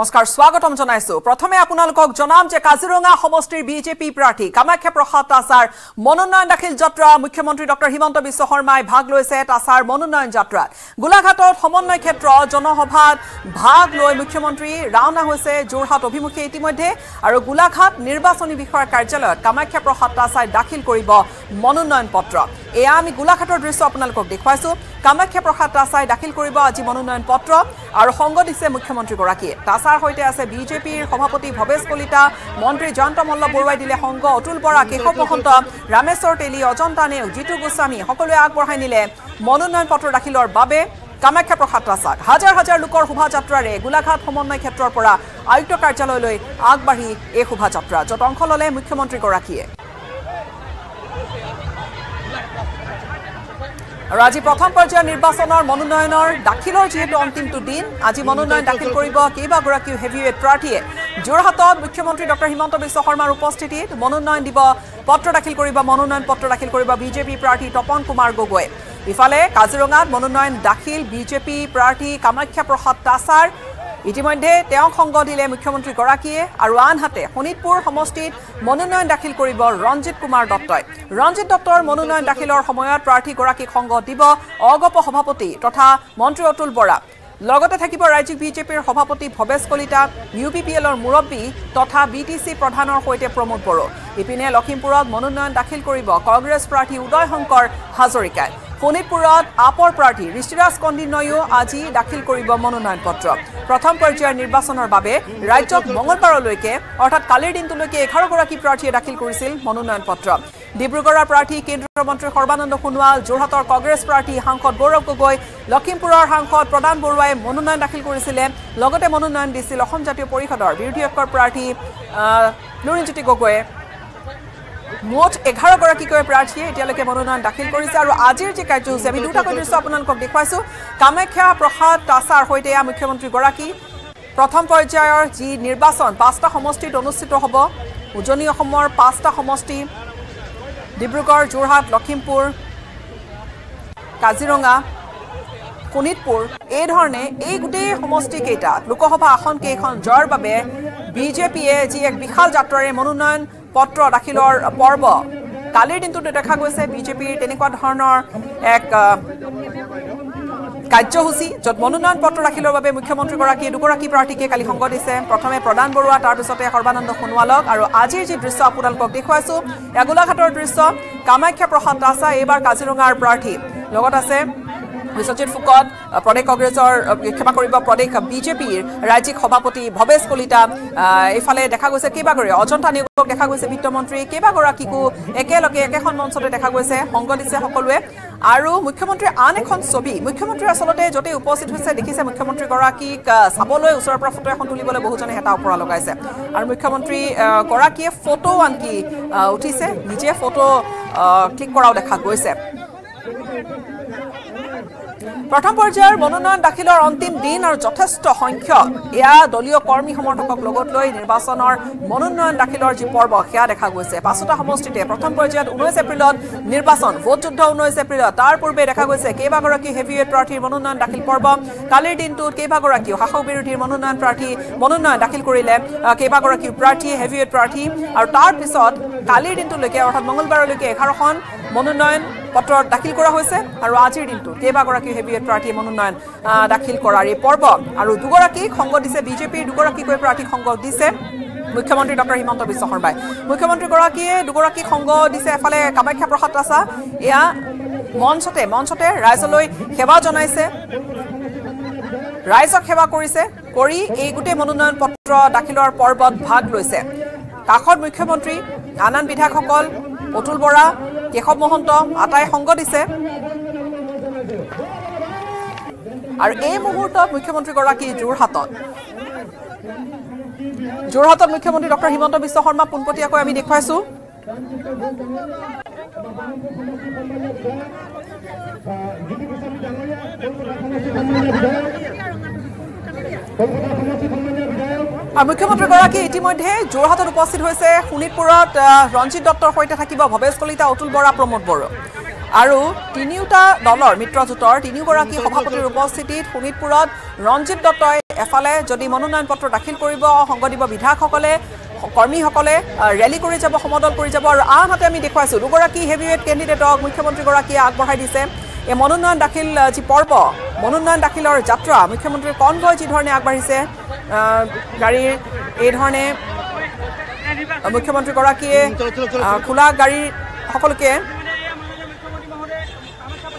নমস্কাৰ স্বাগতম জনাইছো প্ৰথমে আপোনালোকক জনাম যে কাজিৰঙা সমষ্টিৰ বিজেপি প্ৰাৰ্থী কামাখ্যা প্ৰসাদ তাছাৰ মনোনয়ন দাখিল যাত্ৰা মুখ্যমন্ত্ৰী ডঃ হিমন্ত বিশ্ব শৰ্মাই ভাগ লৈছে তাছাৰ মনোনয়ন যাত্ৰাত গোলাঘাটত সমন্বয় ক্ষেত্ৰ জনসভাত ভাগ লৈ মুখ্যমন্ত্ৰী ৰাওনা হৈছে যোৰহাট অভিমুখে ইতিমধ্যে আৰু গোলাঘাট নিৰ্বাচনী বিষয়াৰ কাৰ্যালয়ত কামাখ্যা প্ৰসাদ তাছাই দাখিল কৰিব মনোনয়ন পত্ৰ এয়া আমি গোলাঘাটৰ দৃশ্য আপোনালোকক দেখুৱাইছো কামাখ্যা প্ৰসাদ তাছাই দাখিল কৰিব আজি মনোনয়ন পত্ৰ আৰু সংগ দিছে মুখ্যমন্ত্ৰীগৰাকীয়ে তাছাই তাৰ সৈতে আছে বিজেপিৰ সভাপতি ভৱেশ কলিতা মন্ত্ৰী জয়ন্ত মল্ল বৰুৱাই দিলে সংঘ অতুল বৰা কেশৱ মহন্ত ৰামেশ্বৰ তেলী অজন্তা নেও জিতু গোস্বামী সকলোৱে আগবঢ়াই নিলে মনোনয়ন পত্ৰ দাখিলৰ বাবে কামাখ্যা প্ৰসাদ ৰাছাক হাজাৰ হাজাৰ লোকৰ শোভাযাত্ৰাৰে গোলাঘাট সমন্বয় ক্ষেত্ৰৰ পৰা আয়ুক্ত কাৰ্যালয়লৈ আগবাঢ়ি এই শোভাযাত্ৰা য'ত অংশ ল'লে মুখ্যমন্ত্ৰীগৰাকীয়ে আৰু আজি প্ৰথম পৰ্যায়ৰ নিৰ্বাচনৰ মনোনয়নৰ দাখিলৰ যিহেতু অন্তিমটো দিন আজি মনোনয়ন দাখিল কৰিব কেইবাগৰাকীও হেভিৱেট প্ৰাৰ্থীয়ে যোৰহাটত মুখ্যমন্ত্ৰী ডক্টৰ হিমন্ত বিশ্ব শৰ্মাৰ উপস্থিতিত মনোনয়ন দিব পত্ৰ দাখিল কৰিব মনোনয়ন পত্ৰ দাখিল কৰিব বিজেপি প্ৰাৰ্থী তপন কুমাৰ গগৈয়ে ইফালে কাজিৰঙাত মনোনয়ন দাখিল বিজেপি প্ৰাৰ্থী কামাখ্যা প্ৰসাদ তাছাৰ ইতিমধ্যে তেওঁক সংগ দিলে মুখ্যমন্ত্ৰীগৰাকীয়ে আৰু আনহাতে শোণিতপুৰ সমষ্টিত মনোনয়ন দাখিল কৰিব ৰঞ্জিত কুমাৰ দত্তই ৰঞ্জিত দত্তৰ মনোনয়ন দাখিলৰ সময়ত প্ৰাৰ্থীগৰাকীক সংগ দিব অগপ সভাপতি তথা মন্ত্ৰী অতুল বৰা লগতে থাকিব ৰাজ্যিক বিজেপিৰ সভাপতি Bhabesh Kalita U P P এলৰ মুৰববী তথা বি টি চি প্ৰধানৰ সৈতে প্ৰমোদ বড়ো ইপিনে লখিমপুৰত মনোনয়ন দাখিল কৰিব কংগ্ৰেছ প্ৰাৰ্থী উদয় শংকৰ হাজৰিকাই শোণিতপুৰত আপৰ প্ৰাৰ্থী ঋষিৰাজ কন্দিনয়ো আজি দাখিল কৰিব মনোনয়ন পত্ৰ প্ৰথম পৰ্যায়ৰ নিৰ্বাচনৰ বাবে ৰাজ্যত মঙলবাৰলৈকে অৰ্থাৎ কালিৰ দিনটোলৈকে এঘাৰগৰাকী প্ৰাৰ্থীয়ে দাখিল কৰিছিল মনোনয়ন পত্ৰ ডিব্ৰুগড়ৰ প্ৰাৰ্থী কেন্দ্ৰীয় মন্ত্ৰী সৰ্বানন্দ সোণোৱাল যোৰহাটৰ কংগ্ৰেছ প্ৰাৰ্থী সাংসদ গৌৰৱ গগৈ লখিমপুৰৰ সাংসদ প্ৰদান বৰুৱাই মনোনয়ন দাখিল কৰিছিলে লগতে মনোনয়ন দিছিল অসম জাতীয় পৰিষদৰ বিৰোধী পক্ষৰ প্ৰাৰ্থী নুৰিণজ্যোতি গগৈয়ে মুঠ এঘাৰগৰাকীকৈ প্ৰাৰ্থীয়ে এতিয়ালৈকে মনোনয়ন দাখিল কৰিছে আৰু আজিৰ যি কাৰ্যসূচী আমি দুটাকৈ দৃশ্য আপোনালোকক দেখুৱাইছোঁ কামাখ্যা প্ৰসাদ তাছাৰ সৈতে মুখ্যমন্ত্ৰীগৰাকী প্ৰথম পৰ্যায়ৰ যি নিৰ্বাচন পাঁচটা সমষ্টিত অনুষ্ঠিত হ'ব উজনি অসমৰ পাঁচটা সমষ্টি ডিব্ৰুগড় যোৰহাট লখিমপুৰ কাজিৰঙা শোণিতপুৰ এইধৰণে এই গোটেই সমষ্টিকেইটাত লোকসভা আসনকেইখন জয়ৰ বাবে বিজেপিয়ে যি এক বিশাল যাত্ৰাৰে মনোনয়ন পত্র দাখিলর পর্ব কালির দিন দেখা গেছে বিজেপির তে ধরনের এক কার্যসূচী যত মনোনয়ন পত্র দাখিলর মুখ্যমন্ত্রীগুলো দুগী প্রার্থীকে কালি সঙ্গ দিছে প্রথমে প্রদান বড়া তারপরে সর্বানন্দ সোনালক আর আজির যে দৃশ্য আপনার দেখাইছো এগোলাঘাটের দৃশ্য কামাখ্যা প্রসাদ দাসা এইবার কাজিরঙার প্রার্থী আছে বিশ্বজিৎ ফুকন প্ৰদেশ কংগ্ৰেছৰ ক্ষমা কৰিব প্ৰদেশ বিজেপিৰ ৰাজ্যিক সভাপতি ভৱেশ কলিতা এইফালে দেখা গৈছে কেইবাগৰাকী অজন্তা নিয়োগক দেখা গৈছে বিত্তমন্ত্ৰী কেইবাগৰাকীকো একেলগে একেখন মঞ্চতে দেখা গৈছে সংগ দিছে সকলোৱে আৰু মুখ্যমন্ত্ৰীৰ আন এখন ছবি মুখ্যমন্ত্ৰী আচলতে য'তেই উপস্থিত হৈছে দেখিছে মুখ্যমন্ত্ৰীগৰাকীক চাবলৈ ওচৰৰ পৰা ফটো এখন তুলিবলৈ বহুজনে হেতা ওপৰা লগাইছে আৰু মুখ্যমন্ত্ৰীগৰাকীয়ে ফটো আনকি উঠিছে নিজে ফটো ক্লিক কৰাও দেখা গৈছে প্ৰথম পৰ্যায়ৰ মনোনয়ন দাখিলৰ অন্তিম দিন আৰু যথেষ্ট সংখ্যক এয়া দলীয় কৰ্মী সমৰ্থকক লগত লৈ নিৰ্বাচনৰ মনোনয়ন দাখিলৰ যি পৰ্ব সেয়া দেখা গৈছে পাঁচোটা সমষ্টিতে প্ৰথম পৰ্যায়ত ঊনৈছ এপ্ৰিলত নিৰ্বাচন ভোটযুদ্ধ ঊনৈছ এপ্ৰিলত তাৰ পূৰ্বে দেখা গৈছে কেইবাগৰাকী হেভিৱেট প্ৰাৰ্থীৰ মনোনয়ন দাখিল পৰ্ব কালিৰ দিনটোত কেইবাগৰাকীও শাসক বিৰোধীৰ মনোনয়ন প্ৰাৰ্থী মনোনয়ন দাখিল কৰিলে কেইবাগৰাকীও প্ৰাৰ্থী হেভিৱেট প্ৰাৰ্থী আৰু তাৰ পিছত কালিৰ দিনটোলৈকে অৰ্থাৎ মঙলবাৰলৈকে এঘাৰখন মনোনয়ন পত্ৰ দাখিল কৰা হৈছে আৰু আজিৰ দিনটো কেইবাগৰাকীও হেভিয়েট প্ৰাৰ্থীয়ে মনোনয়ন দাখিল কৰাৰ এই পৰ্ব আৰু দুগৰাকীক সংগ দিছে বিজেপিৰ দুগৰাকীকৈ প্ৰাৰ্থীক সংগ দিছে মুখ্যমন্ত্ৰী ডক্টৰ হিমন্ত বিশ্ব শৰ্মাই মুখ্যমন্ত্ৰীগৰাকীয়ে দুগৰাকীক সংগ দিছে এফালে কামাখ্যা প্ৰসাদ ৰাছা এয়া মঞ্চতে মঞ্চতে ৰাইজলৈ সেৱা জনাইছে ৰাইজক সেৱা কৰিছে কৰি এই গোটেই মনোনয়ন পত্ৰ দাখিলৰ পৰ্বত ভাগ লৈছে কাষত মুখ্যমন্ত্ৰী আন আন বিধায়কসকল অতুল বৰা কেশৱ মহন্ত আটাই সংগ দিছে আৰু এই মুহূৰ্তত মুখ্যমন্ত্ৰীগৰাকী যোৰহাটত যোৰহাটত মুখ্যমন্ত্ৰী ডক্টৰ হিমন্ত বিশ্ব শৰ্মা পোনপটীয়াকৈ আমি দেখুৱাইছো আৰু মুখ্যমন্ত্ৰীগৰাকী ইতিমধ্যে যোৰহাটত উপস্থিত হৈছে শোণিতপুৰত ৰঞ্জিত দত্তৰ সৈতে থাকিব ভৱেশ কলিতা অতুল বৰা প্ৰমোদ বড়ো আৰু তিনিওটা দলৰ মিত্ৰজোঁটৰ তিনিওগৰাকী সভাপতিৰ উপস্থিতিত শোণিতপুৰত ৰঞ্জিত দত্তই এফালে যদি মনোনয়ন পত্ৰ দাখিল কৰিব সংঘ দিব বিধায়কসকলে কৰ্মীসকলে ৰেলী কৰি যাব সমদল কৰি যাব আৰু আনহাতে আমি দেখুৱাইছোঁ দুগৰাকী হেভিৱেট কেণ্ডিডেটক মুখ্যমন্ত্ৰীগৰাকীয়ে আগবঢ়াই দিছে এই মনোনয়ন দাখিল যি পৰ্ব মনোনয়ন দাখিলৰ যাত্ৰা মুখ্যমন্ত্ৰী কণগৈ যিধৰণে আগবাঢ়িছে গাড়ীৰ এই ধৰণে মুখ্যমন্ত্ৰীগৰাকীয়ে খোলা গাড়ী সকলোকে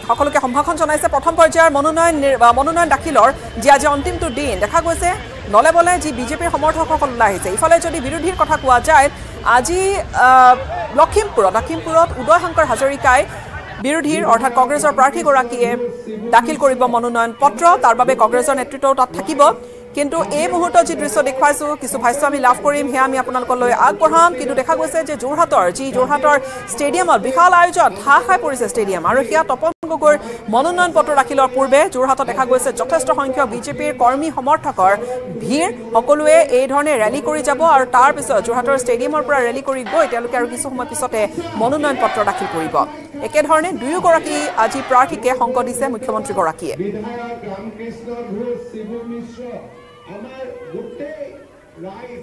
সকলোকে সম্ভাষণ জনাইছে প্ৰথম পৰ্যায়ৰ মনোনয়ন মনোনয়ন দাখিলৰ যি আজি অন্তিমটো দিন দেখা গৈছে নলে বলে যি বিজেপিৰ সমৰ্থকসকল ওলাই আহিছে ইফালে যদি বিৰোধীৰ কথা কোৱা যায় আজি লখিমপুৰত লখিমপুৰত উদয় শংকৰ হাজৰিকাই বিৰোধীৰ অৰ্থাৎ কংগ্ৰেছৰ প্ৰাৰ্থীগৰাকীয়ে দাখিল কৰিব মনোনয়ন পত্ৰ তাৰ বাবে কংগ্ৰেছৰ নেতৃত্বও তাত থাকিব কিন্তু এই মুহূৰ্তত যি দৃশ্য দেখুৱাইছোঁ কিছু ভাষ্য আমি লাভ কৰিম সেয়া আমি আপোনালোকলৈ আগবঢ়াম কিন্তু দেখা গৈছে যে যোৰহাটৰ যি যোৰহাটৰ ষ্টেডিয়ামত বিশাল আয়োজন হাঁহ খাই পৰিছে ষ্টেডিয়াম আৰু সেয়া তপন গগৈৰ মনোনয়ন পত্ৰ দাখিলৰ পূৰ্বে যোৰহাটত দেখা গৈছে যথেষ্ট সংখ্যক বিজেপিৰ কৰ্মী সমৰ্থকৰ ভিৰ সকলোৱে এই ধৰণে ৰেলী কৰি যাব আৰু তাৰপিছত যোৰহাটৰ ষ্টেডিয়ামৰ পৰা ৰেলী কৰি গৈ তেওঁলোকে আৰু কিছু সময় পিছতে মনোনয়ন পত্ৰ দাখিল কৰিব একেধৰণে দুয়োগৰাকী আজি প্ৰাৰ্থীকে শংকৰ দিছে মুখ্যমন্ত্ৰীগৰাকীয়ে আমাৰ গুটে লাইফ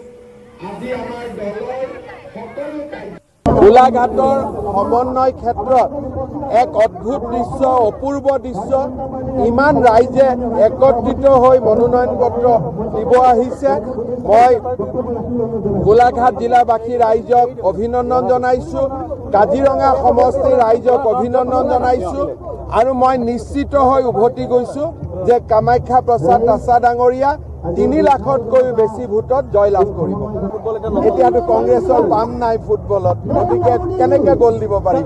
আজি আমাৰ দলৰ সকল গোলাঘাটৰ সমন্বয় ক্ষেত্ৰত এক অদ্ভুত দৃশ্য অপূৰ্ব দৃশ্য ইমান ৰাইজে একত্ৰিত হৈ মনোনয়ন পত্ৰ দিব আহিছে মই গোলাঘাট জিলাবাসী ৰাইজক অভিনন্দন জনাইছোঁ কাজিৰঙা সমষ্টিৰ ৰাইজক অভিনন্দন জনাইছোঁ আৰু মই নিশ্চিত হৈ উভতি গৈছোঁ যে কামাখ্যা প্ৰসাদ আছা ডাঙৰীয়া তিনি লাখতকৈ বেছি ভোটত জয়লাভ কৰিব এতিয়াতো কংগ্ৰেছৰ পাম নাই ফুটবলত গতিকে কেনেকে গ'ল দিব পাৰিব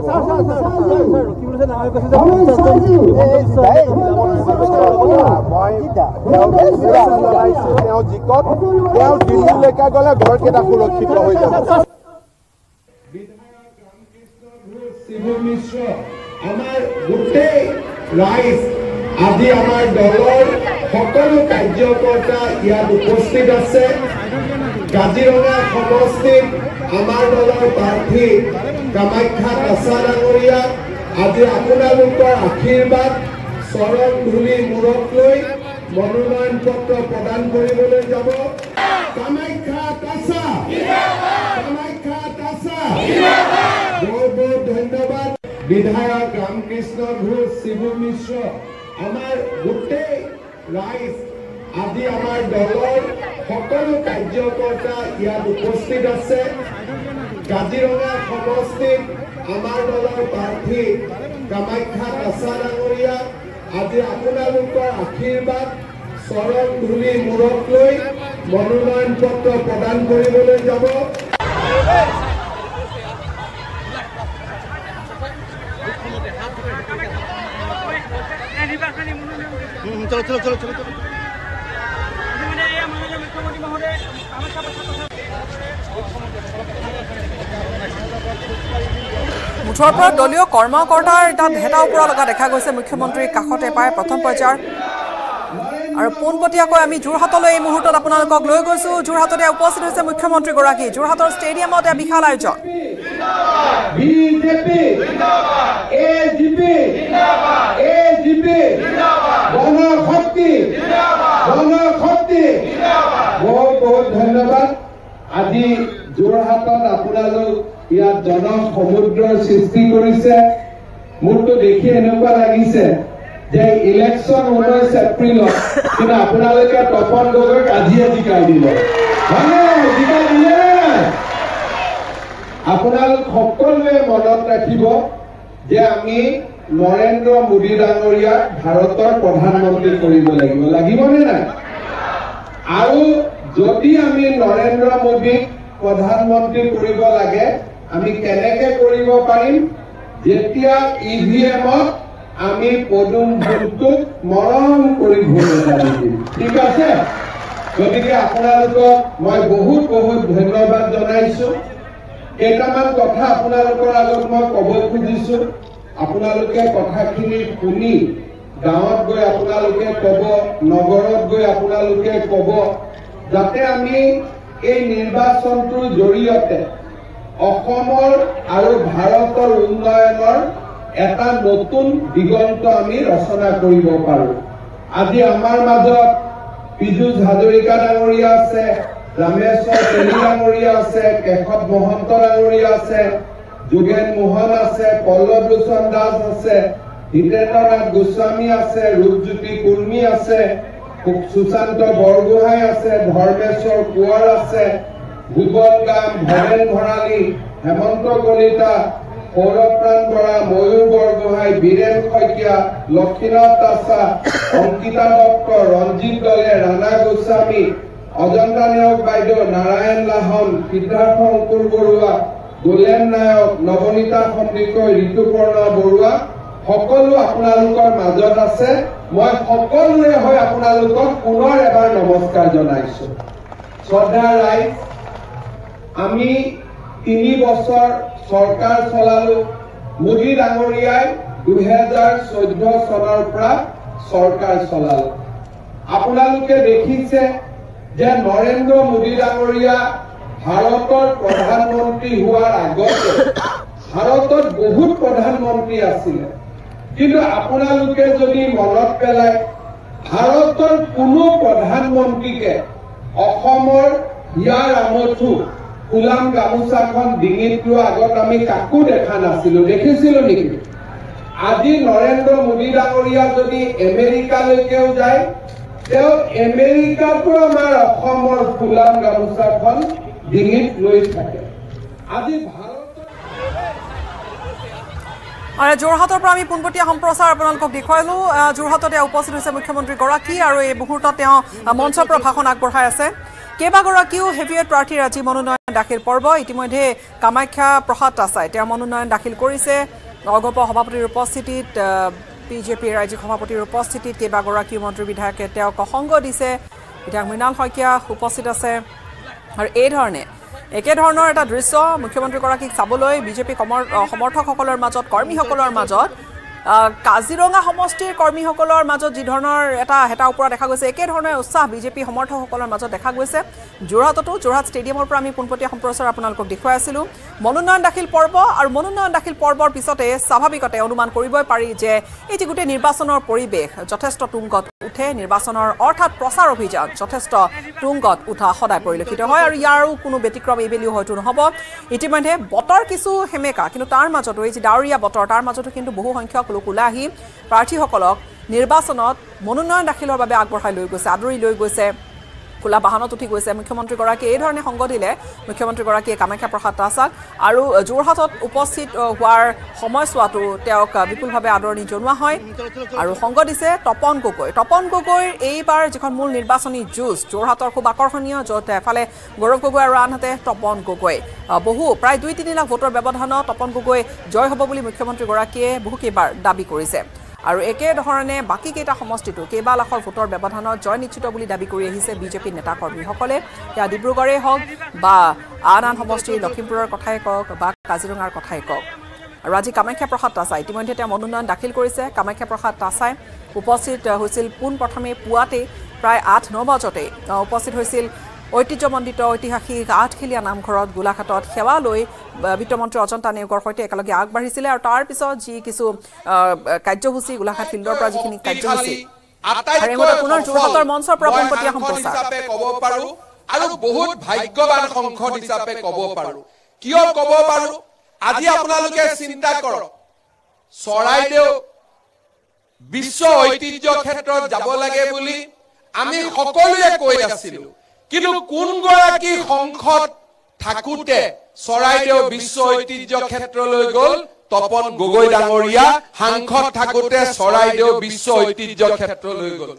তেওঁ জিকত তেওঁ দিল্লীলৈকে গ'লে ঘৰকেইটা সুৰক্ষিত হৈ যাব বিধায়ক ৰামকৃষ্ণ ঘোষ শিৱ মিশ্ৰ আমাৰ গোটেই ৰাইজ আজি আমাৰ দলৰ সকলো কাৰ্যকৰ্তা ইয়াত উপস্থিত আছে কাজিৰঙা সমষ্টিত আমাৰ দলৰ প্ৰাৰ্থী কামাখ্যা কাছা ডাঙৰীয়া আজি আপোনালোকৰ আশীৰ্বাদ চৰণ ধূলি মূৰত লৈ মনোনয়ন পত্ৰ প্ৰদান কৰিবলৈ যাব কামাখ্যা কাছা কামাখ্যা কাছা বহুত বহুত ধন্যবাদ বিধায়ক ৰামকৃষ্ণ ঘোষ শিৱ মিশ্ৰ আমাৰ গোটেই ৰাইজ আজি আমাৰ দলৰ সকলো কাৰ্যকৰ্তা ইয়াত উপস্থিত আছে কাজিৰঙা সমষ্টিত আমাৰ দলৰ প্ৰাৰ্থী কামাখ্যা কাছা ডাঙৰীয়া আজি আপোনালোকৰ আশীৰ্বাদ চৰণ ধূলি লৈ মনোনয়ন পত্ৰ প্ৰদান কৰিবলৈ যাব चलो चलो चलो चलो মুঠৰ পৰা দলীয় কৰ্মকৰ্তাৰ এটা ভেটা ওপৰা লগা দেখা গৈছে মুখ্যমন্ত্ৰীৰ কাষতে পাই প্ৰথম পৰ্যায়ৰ আৰু পোনপটীয়াকৈ আমি যোৰহাটলৈ এই মুহূৰ্তত আপোনালোকক লৈ গৈছোঁ যোৰহাটতে উপস্থিত হৈছে মুখ্যমন্ত্ৰীগৰাকী যোৰহাটৰ ষ্টেডিয়ামত এটা বিশাল আয়োজন বিজেপি এ জি পি এ শক্তি বনৰ শক্তি বহুত বহুত ধন্যবাদ আজি যোৰহাটত আপোনালোক ইয়াত জন সমুদ্ৰৰ সৃষ্টি কৰিছে মোৰতো দেখি এনেকুৱা লাগিছে যে ইলেকশ্যন ঊনৈশ এপ্ৰিলত কিন্তু আপোনালোকে তপন গগৈ কাজিয়ে জিকাই দিলে জিকাই দিলে আপোনালোক সকলোৱে মনত ৰাখিব যে আমি নৰেন্দ্ৰ মোদী ডাঙৰীয়াক ভাৰতৰ প্ৰধানমন্ত্ৰী কৰিব লাগিব লাগিবনে নাই আৰু যদি আমি নৰেন্দ্ৰ মোদীক প্ৰধানমন্ত্ৰী কৰিব লাগে আমি কেনেকে কৰিব পাৰিম যেতিয়া ই ভি এমত আমি পদুম ভোটটোক মৰম কৰি ঠিক আছে গতিকে আপোনালোকক মই বহুত বহুত ধন্যবাদ জনাইছো কেইটামান কথা আপোনালোকৰ আগত মই কব খুজিছো আপোনালোকে কথাখিনি শুনি গাঁৱত গৈ আপোনালোকে ক'ব নগৰত গৈ আপোনালোকে ক'ব যাতে আমি এই নিৰ্বাচনটোৰ জৰিয়তে অসমৰ আৰু ভাৰতৰ উন্নয়নৰ এটা নতুন দিগন্ত আমি ৰচনা কৰিব পাৰো আজি আমাৰ মাজত পীযুষ হাজৰিকা ডাঙৰীয়া আছে ৰামেশ্বৰ তেলী ডাঙৰীয়া আছে কেশৱ মহন্ত ডাঙৰীয়া আছে যোগেন মোহন আছে পল্লৱ ৰোচন দাস আছে হিতেন্দ্ৰনাথ গোস্বামী আছে ৰূপজ্যোতি কুৰ্মী আছে সুশান্ত বৰগোহাঁই আছে ধৰ্মেশ্বৰ কোঁৱৰ আছে ভূৱন গাম ভৱেন ভঁৰালী হেমন্ত কলিতা সৌৰভপ্ৰাণ বৰা ময়ূৰ বৰগোহাঁই বীৰেণ শইকীয়া লক্ষ্মীনাথ আছা অংকিতা দত্ত ৰঞ্জিত দলে ৰাণা গোস্বামী অজন্তা নেওগ বাইদেউ নাৰায়ণ লাহন সিদ্ধাৰ্থ অংকুৰ বৰুৱা গোলেন নায়ক নবনীতা সন্দিকৈ ঋতুপৰ্ণ বৰুৱা সকলো আপোনালোকৰ মাজত আছে মই সকলোৰে হৈ আপোনালোকক পুনৰ এবাৰ নমস্কাৰ জনাইছো শ্ৰদ্ধা ৰাইজ আমি তিনি বছৰ চৰকাৰ চলালো মোদী ডাঙৰীয়াই দুহেজাৰ চৈধ্য চনৰ পৰা চৰকাৰ চলাল আপোনালোকে দেখিছে যে নৰেন্দ্ৰ মোদী ডাঙৰীয়া ভাৰতৰ প্ৰধানমন্ত্ৰী হোৱাৰ আগতে ভাৰতত বহুত প্ৰধানমন্ত্ৰী আছিলে কিন্তু আপোনালোকে যদি মনত পেলাই ভাৰতৰ কোনো প্ৰধানমন্ত্ৰীকে অসমৰ ইয়াৰ আমঠু গোলাম গামোচাখন ডিঙিত লোৱা আগত আমি কাকো দেখা নাছিলো দেখিছিলো নেকি আজি নৰেন্দ্ৰ মোদী ডাঙৰীয়া যদি আমেৰিকালৈকেও যায় তেওঁ আমেৰিকাতো আমাৰ অসমৰ গোলাম গামোচাখন আৰু যোৰহাটৰ পৰা আমি পোনপটীয়া সম্প্ৰচাৰ আপোনালোকক দেখুৱালোঁ যোৰহাটত এয়া উপস্থিত হৈছে মুখ্যমন্ত্ৰীগৰাকী আৰু এই মুহূৰ্তত তেওঁ মঞ্চৰ পৰা ভাষণ আগবঢ়াই আছে কেইবাগৰাকীও হেভিয়েট প্ৰাৰ্থীৰ আজি মনোনয়ন দাখিল পৰ্ব ইতিমধ্যে কামাখ্যা প্ৰসাদ আছাই তেওঁ মনোনয়ন দাখিল কৰিছে অগপ সভাপতিৰ উপস্থিতিত বি জে পিৰ ৰাজ্যিক সভাপতিৰ উপস্থিতিত কেইবাগৰাকীও মন্ত্ৰী বিধায়কে তেওঁক সংগ দিছে বিধায়ক মৃণাল শইকীয়া উপস্থিত আছে আৰু এই ধৰণে একেধৰণৰ এটা দৃশ্য মুখ্যমন্ত্ৰীগৰাকীক চাবলৈ বিজেপি কমৰ সমৰ্থকসকলৰ মাজত কৰ্মীসকলৰ মাজত কাজিৰঙা সমষ্টিৰ কৰ্মীসকলৰ মাজত যিধৰণৰ এটা হেতা ওপৰা দেখা গৈছে একেধৰণৰ উৎসাহ বিজেপি সমৰ্থকসকলৰ মাজত দেখা গৈছে যোৰহাটতো যোৰহাট ষ্টেডিয়ামৰ পৰা আমি পোনপটীয়া সম্প্ৰচাৰ আপোনালোকক দেখুৱাই আছিলোঁ মনোনয়ন দাখিল পৰ্ব আৰু মনোনয়ন দাখিল পৰ্বৰ পিছতে স্বাভাৱিকতে অনুমান কৰিবই পাৰি যে এই যি গোটেই নিৰ্বাচনৰ পৰিৱেশ যথেষ্ট তুংগত উঠে নিৰ্বাচনৰ অৰ্থাৎ প্ৰচাৰ অভিযান যথেষ্ট তুংগত উঠা সদায় পৰিলক্ষিত হয় আৰু ইয়াৰো কোনো ব্যতিক্ৰম এইবেলিও হয়তো নহ'ব ইতিমধ্যে বতৰ কিছু সেমেকা কিন্তু তাৰ মাজতো এই যি ডাৱৰীয়া বতৰ তাৰ মাজতো কিন্তু বহুসংখ্যক লোক ওলাই আহি প্ৰাৰ্থীসকলক নিৰ্বাচনত মনোনয়ন দাখিলৰ বাবে আগবঢ়াই লৈ গৈছে আদৰি লৈ গৈছে খোলা বাহনত উঠি গৈছে মুখ্যমন্ত্ৰীগৰাকীয়ে এইধৰণে সংগ দিলে মুখ্যমন্ত্ৰীগৰাকীয়ে কামাখ্যা প্ৰসাদ তাছাক আৰু যোৰহাটত উপস্থিত হোৱাৰ সময়ছোৱাতো তেওঁক বিপুলভাৱে আদৰণি জনোৱা হয় আৰু সংগ দিছে তপন গগৈ তপন গগৈৰ এইবাৰ যিখন মূল নিৰ্বাচনী যুঁজ যোৰহাটৰ খুব আকৰ্ষণীয় য'ত এফালে গৌৰৱ গগৈ আৰু আনহাতে তপন গগৈ বহু প্ৰায় দুই তিনি লাখ ভোটৰ ব্যৱধানত তপন গগৈ জয় হ'ব বুলি মুখ্যমন্ত্ৰীগৰাকীয়ে বহুকেইবাৰ দাবী কৰিছে আৰু একেধৰণে বাকীকেইটা সমষ্টিতো কেইবা লাখৰ ভোটৰ ব্যৱধানত জয় নিশ্চিত বুলি দাবী কৰি আহিছে বিজেপিৰ নেতাকৰ্মীসকলে সেয়া ডিব্ৰুগড়েই হওক বা আন আন সমষ্টিৰ লখিমপুৰৰ কথাই কওক বা কাজিৰঙাৰ কথাই কওক আৰু আজি কামাখ্যা প্ৰসাদ তাছাই ইতিমধ্যে তেওঁ মনোনয়ন দাখিল কৰিছে কামাখ্যা প্ৰসাদ তাছাই উপস্থিত হৈছিল পোনপ্ৰথমে পুৱাতেই প্ৰায় আঠ ন বজাতেই উপস্থিত হৈছিল ঐতিহ্যমণ্ডিত ঐতিহাসিক আঠখেলীয়া নামঘৰত গোলাঘাটত সেৱা লৈ বিত্তমন্ত্ৰী অজন্তা নেওগৰ সৈতে একেলগে আগবাঢ়িছিলে আৰু তাৰ পিছত যি কিছু কাৰ্যসূচী গোলাঘাট ফিল্ডৰ পৰা যিখিনি কাৰ্যসূচী বিশ্ব ঐতিহ্য ক্ষেত্ৰত যাব লাগে বুলি আমি সকলোৱে কৈ আছিলো কিন্তু কোনগৰাকী সংসদ থাকোঁতে চৰাইদেউ বিশ্ব ঐতিহ্য ক্ষেত্ৰলৈ গ'ল তপন গগৈ ডাঙৰীয়া সাংসদ থাকোঁতে চৰাইদেউ বিশ্ব ঐতিহ্য ক্ষেত্ৰলৈ গ'ল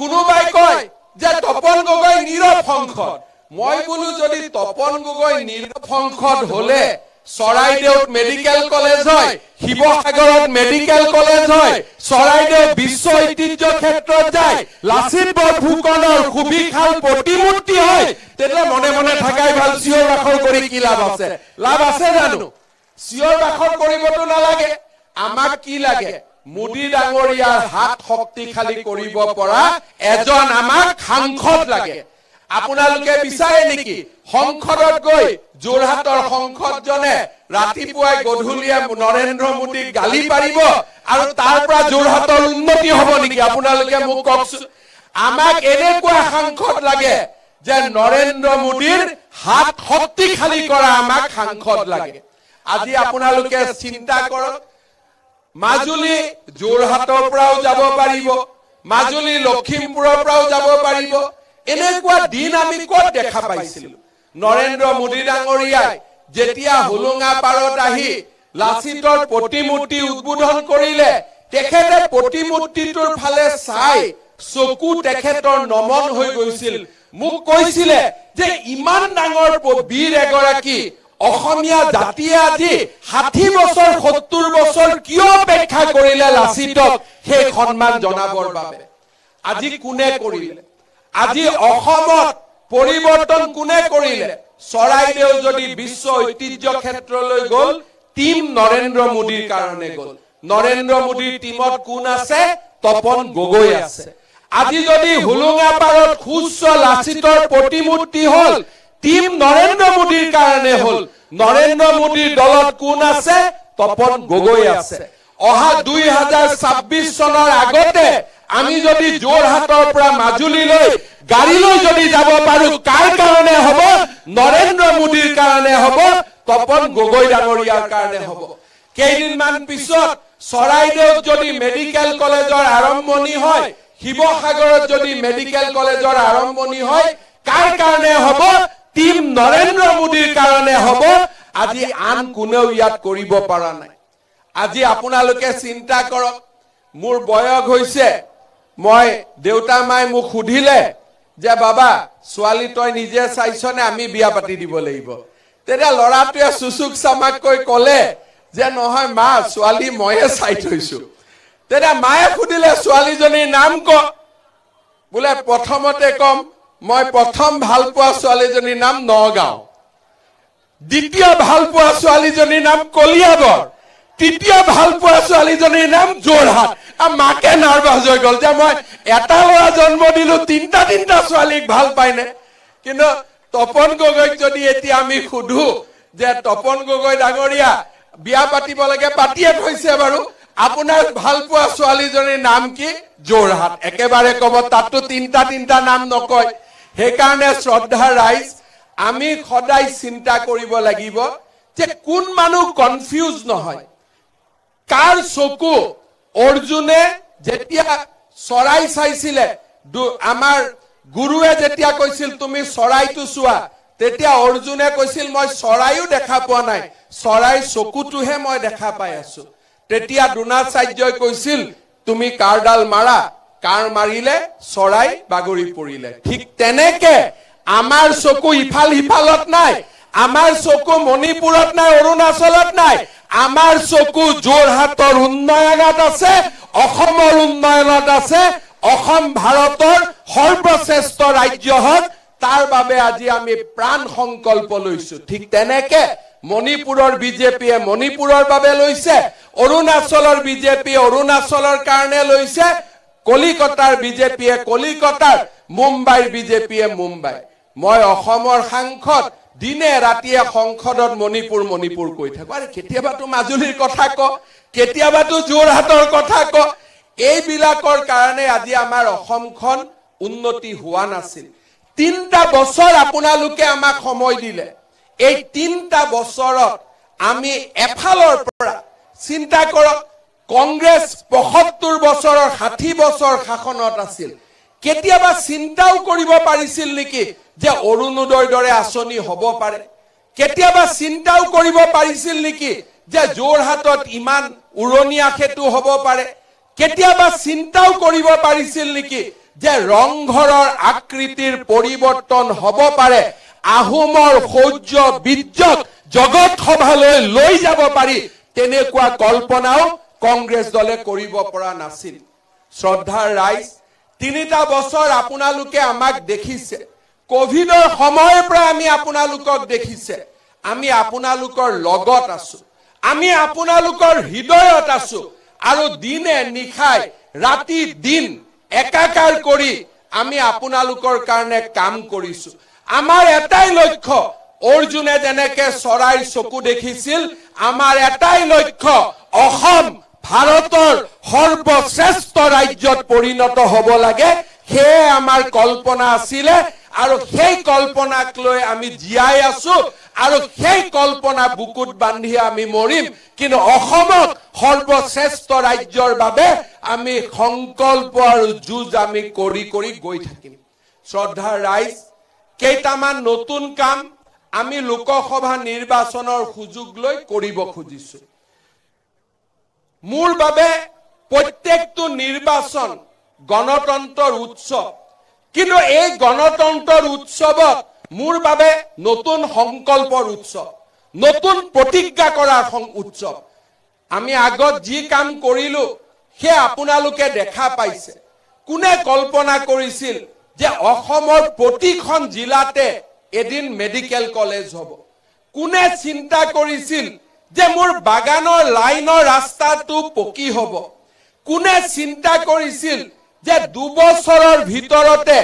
কোনোবাই কয় যে তপন গগৈ নিৰৱ সংসদ মই বোলো যদি তপন গগৈ নিৰৱ সংসদ হলে চৰাইদেউত মেডিকেল কলেজ হয় শিৱসাগৰত মেডিকেল কলেজ হয় চৰাইদেউ বিশ্ব ঐতিহ্য ক্ষেত্ৰত যায় লাচিত বৰফুকনৰ সুবিশাল প্ৰতিমূৰ্তি হয় তেতিয়া মনে মনে থাকাই ভাল চিঞৰ বাখৰ কৰি কি লাভ আছে লাভ আছে জানো চিঞৰ বাখৰ কৰিবতো নালাগে আমাক কি লাগে মোদী ডাঙৰীয়াৰ হাত শক্তিশালী কৰিব পৰা এজন আমাক সাংসদ লাগে আপোনালোকে বিচাৰে নেকি সংসদত গৈ যোৰহাটৰ সংসদজনে ৰাতিপুৱাই গধূলিয়ে নৰেন্দ্ৰ মোদীক গালি পাৰিব আৰু তাৰ পৰা যোৰহাটৰ উন্নতি হব নেকি আপোনালোকে মোক কওকচোন আমাক এনেকুৱা সাংসদ লাগে যে নৰেন্দ্ৰ মোদীৰ হাত শক্তিশালী কৰা আমাক সাংসদ লাগে আজি আপোনালোকে চিন্তা কৰক মাজুলী যোৰহাটৰ পৰাও যাব পাৰিব মাজুলী লখিমপুৰৰ পৰাও যাব পাৰিব এনেকুৱা দিন আমি ক'ত দেখা পাইছিলো নৰেন্দ্ৰ মোদী ডাঙৰীয়াই যেতিয়া হোলোঙা পাৰত আহি লাচিতৰ প্ৰতিমূৰ্তি উদ্বোধন কৰিলে তেখেতে প্ৰতিমূৰ্তিটোৰ ফালে চাই চকু তেখেতৰ নমন হৈ গৈছিল মোক কৈছিলে যে ইমান ডাঙৰ বীৰ এগৰাকী অসমীয়া জাতিয়ে আজি ষাঠি বছৰ সত্তৰ বছৰ কিয় অপেক্ষা কৰিলে লাচিতক সেই সন্মান জনাবৰ বাবে আজি কোনে কৰিলে আজি অসমত পৰিৱৰ্তন কোনে কৰিলে চৰাইদেউ যদি বিশ্ব ঐতিহ্য ক্ষেত্ৰলৈ গল টীম নৰেন্দ্ৰ মোদীৰ কাৰণে গল নৰেন্দ্ৰ মোদীৰ টীমত কোন আছে তপন গগৈ আছে আজি যদি হুলুঙাপাৰত সুস্থ লাচিতৰ প্ৰতিমূৰ্তি হল টিম নৰেন্দ্ৰ মোদীৰ কাৰণে হল নৰেন্দ্ৰ মোদীৰ দলত কোন আছে তপন গগৈ আছে অহা দুই হাজাৰ ছাব্বিশ চনৰ আগতে আমি যদি যোৰহাটৰ পৰা মাজুলীলৈ গাড়ীলৈ যদি যাব পাৰো কাৰ কাৰণে হব নৰেন্দ্ৰ মোদীৰ কাৰণে হব তপন গগৈ ডাঙৰীয়াৰ কাৰণে হব কেইদিনমান পিছত চৰাইদেউত যদি মেডিকেল কলেজৰ আৰম্ভণি হয় শিৱসাগৰত যদি মেডিকেল কলেজৰ আৰম্ভণি হয় কাৰ কাৰণে হব টিম নৰেন্দ্ৰ মোদীৰ কাৰণে হব আজি আন কোনেও ইয়াত কৰিব পৰা নাই আজি আপোনালোকে চিন্তা কৰক মোৰ বয়স হৈছে মই দেউতা মায়ে মোক সুধিলে যে বাবা ছোৱালী তই নিজে চাইছ নে আমি বিয়া পাতি দিব লাগিব তেতিয়া ল'ৰাটোৱে চুচুক চামাক কৈ ক'লে যে নহয় মা ছোৱালী ময়ে চাই থৈছো তেতিয়া মায়ে সুধিলে ছোৱালীজনীৰ নাম ক বোলে প্ৰথমতে ক'ম মই প্ৰথম ভাল পোৱা ছোৱালীজনীৰ নাম নগাঁও দ্বিতীয় ভাল পোৱা ছোৱালীজনীৰ নাম কলিয়াবৰ তৃতীয় ভাল পোৱা ছোৱালীজনীৰ নাম যোৰহাট মাকে নাৰ্ভাছ হৈ গল যে মই এটা ল'ৰা জন্ম দিলো তিনিটা তিনিটা ছোৱালীক ভাল পায়নে কিন্তু তপন গগৈক যদি এতিয়া আমি সুধো যে তপন গগৈ ডাঙৰীয়া বিয়া পাতিব লাগে পাতিয়ে থৈছে বাৰু আপোনাৰ ভাল পোৱা ছোৱালীজনীৰ নাম কি যোৰহাট একেবাৰে কব তাতো তিনিটা তিনিটা নাম নকয় সেইকাৰণে শ্ৰদ্ধা ৰাইজ আমি সদায় চিন্তা কৰিব লাগিব যে কোন মানুহ কনফিউজ নহয় কাৰ চকু অৰ্জুনে যেতিয়া চৰাই চাইছিলে আমাৰ গুৰুৱে যেতিয়া কৈছিল তুমি চৰাইটো চোৱা তেতিয়া অৰ্জুনে কৈছিল মই চৰাইও দেখা পোৱা নাই চৰাই চকুটোহে মই দেখা পাই আছো তেতিয়া দ্ৰোণাচাৰ্যই কৈছিল তুমি কাৰডাল মাৰা কাৰ মাৰিলে চৰাই বাগৰি পৰিলে ঠিক তেনেকে আমাৰ চকু ইফাল সিফালত নাই আমাৰ চকু মণিপুৰত নাই অৰুণাচলত নাই আমাৰ চকু যোৰহাটৰ উন্নয়নত আছে অসমৰ উন্নয়নত আছে অসম ভাৰতৰ সৰ্বশ্ৰেষ্ঠ ৰাজ্য হওক তাৰ বাবে আজি আমি প্ৰাণ সংকল্প লৈছো ঠিক তেনেকে মণিপুৰৰ বিজেপিয়ে মণিপুৰৰ বাবে লৈছে অৰুণাচলৰ বিজেপিয়ে অৰুণাচলৰ কাৰণে লৈছে কলিকতাৰ বিজেপিয়ে কলিকতাৰ মুম্বাইৰ বিজেপিয়ে মুম্বাই মই অসমৰ সাংসদ দিনে ৰাতিয়ে সংসদত মণিপুৰ মণিপুৰ কৈ থাকো আৰে কেতিয়াবাতো মাজুলীৰ কথা ক কেতিয়াবাতো যোৰহাটৰ কথা ক এইবিলাকৰ কাৰণে আজি আমাৰ অসমখন উন্নতি হোৱা নাছিল তিনিটা বছৰ আপোনালোকে আমাক সময় দিলে এই তিনিটা বছৰত আমি এফালৰ পৰা চিন্তা কৰক কংগ্ৰেছ পঁয়সত্তৰ বছৰৰ ষাঠি বছৰ শাসনত আছিল কেতিয়াবা চিন্তাও কৰিব পাৰিছিল নেকি যে অৰুণোদয়ৰ দৰে আঁচনি হ'ব পাৰে কেতিয়াবা চিন্তাও কৰিব পাৰিছিল নেকি যে যোৰহাটত ইমান উৰণীয়া সেতু হ'ব পাৰে কেতিয়াবা চিন্তাও কৰিব পাৰিছিল নেকি যে ৰংঘৰৰ আকৃতিৰ পৰিৱৰ্তন হ'ব পাৰে আহোমৰ সৌৰ্য বীৰ্যক জগত সভালৈ লৈ যাব পাৰি তেনেকুৱা কল্পনাও কংগ্ৰেছ দলে কৰিব পৰা নাছিল শ্ৰদ্ধাৰ ৰাইজ তিনিটা বছৰ আপোনালোকে আমাক দেখিছে কভিডৰ সময়ৰ পৰা আমি আপোনালোকক দেখিছে আমি আপোনালোকৰ লগত আছো আমি আপোনালোকৰ হৃদয়ত আছো আৰু দিনে নিশাই ৰাতি দিন একাকাৰ কৰি আমি আপোনালোকৰ কাৰণে কাম কৰিছো আমাৰ এটাই লক্ষ্য অৰ্জুনে যেনেকে চৰাইৰ চকু দেখিছিল আমাৰ এটাই লক্ষ্য অসম ভাৰতৰ সৰ্বশ্ৰেষ্ঠ ৰাজ্যত পৰিণত হ'ব লাগে সেয়ে আমাৰ কল্পনা আছিলে আৰু সেই কল্পনাক লৈ আমি জীয়াই আছো আৰু সেই কল্পনা বুকুত বান্ধি আমি মৰিম কিন্তু অসমত সৰ্বশ্ৰেষ্ঠ ৰাজ্যৰ বাবে আমি সংকল্প আৰু যুঁজ আমি কৰি কৰি গৈ থাকিম শ্ৰদ্ধা ৰাইজ কেইটামান নতুন কাম আমি লোকসভা নিৰ্বাচনৰ সুযোগ লৈ কৰিব খুজিছো মোৰ বাবে প্ৰত্যেকটো নিৰ্বাচন গণতন্ত্ৰৰ উৎসৱ কিন্তু এই গণতন্ত্ৰৰ উৎসৱত মোৰ বাবে নতুন সংকল্পৰ উৎসৱ নতুন প্ৰতিজ্ঞা কৰাৰ উৎসৱ আমি আগত যি কাম কৰিলো সেয়া আপোনালোকে দেখা পাইছে কোনে কল্পনা কৰিছিল যে অসমৰ প্ৰতিখন জিলাতে এদিন মেডিকেল কলেজ হ'ব কোনে চিন্তা কৰিছিল যে মোৰ বাগানৰ লাইনৰ ৰাস্তাটো পকী হব কোনে চিন্তা কৰিছিল যে দুবছৰৰ ভিতৰতে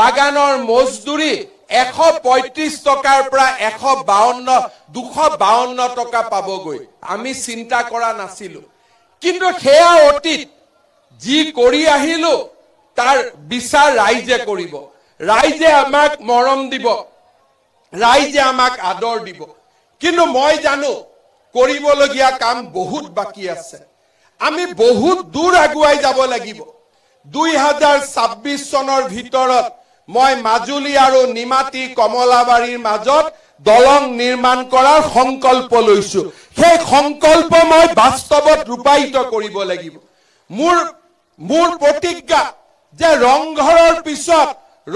বাগানৰ মজদুৰি এশ পঁয়ত্ৰিশ টকাৰ পৰা এশ বাৱন্ন দুশ বাৱন্ন টকা পাবগৈ আমি চিন্তা কৰা নাছিলো কিন্তু সেয়া অতীত যি কৰি আহিলো তাৰ বিচাৰ ৰাইজে কৰিব ৰাইজে আমাক মৰম দিব ৰাইজে আমাক আদৰ দিব কিন্তু মই জানো কৰিবলগীয়া কাম বহুত বাকী আছে আমি বহুত দূৰ আগুৱাই যাব লাগিব দুই হাজাৰ ছাব্বিশ চনৰ ভিতৰত মই মাজুলী আৰু নিমাতি কমলাবাৰীৰ মাজত দলং নিৰ্মাণ কৰাৰ সংকল্প লৈছো সেই সংকল্প মই বাস্তৱত ৰূপায়িত কৰিব লাগিব মোৰ মোৰ প্ৰতিজ্ঞা যে ৰংঘৰৰ পিছত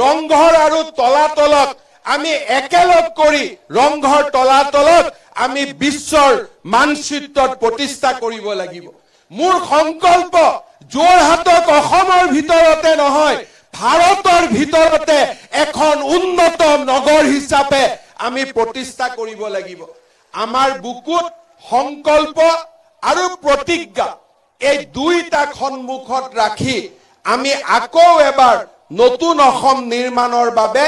ৰংঘৰ আৰু তলাতলত আমি একেলগ কৰি ৰংঘৰ তলাতলত আমি বিশ্বৰ মানচিত্ৰত প্ৰতিষ্ঠা কৰিব লাগিব মোৰ সংকল্প যোৰহাটত অসমৰ ভিতৰতে নহয় ভাৰতৰ ভিতৰতে এখন উন্নত নগৰ হিচাপে আমি প্ৰতিষ্ঠা কৰিব লাগিব আমাৰ বুকুত সংকল্প আৰু প্ৰতিজ্ঞা এই দুইটাক সন্মুখত ৰাখি আমি আকৌ এবাৰ নতুন অসম নিৰ্মাণৰ বাবে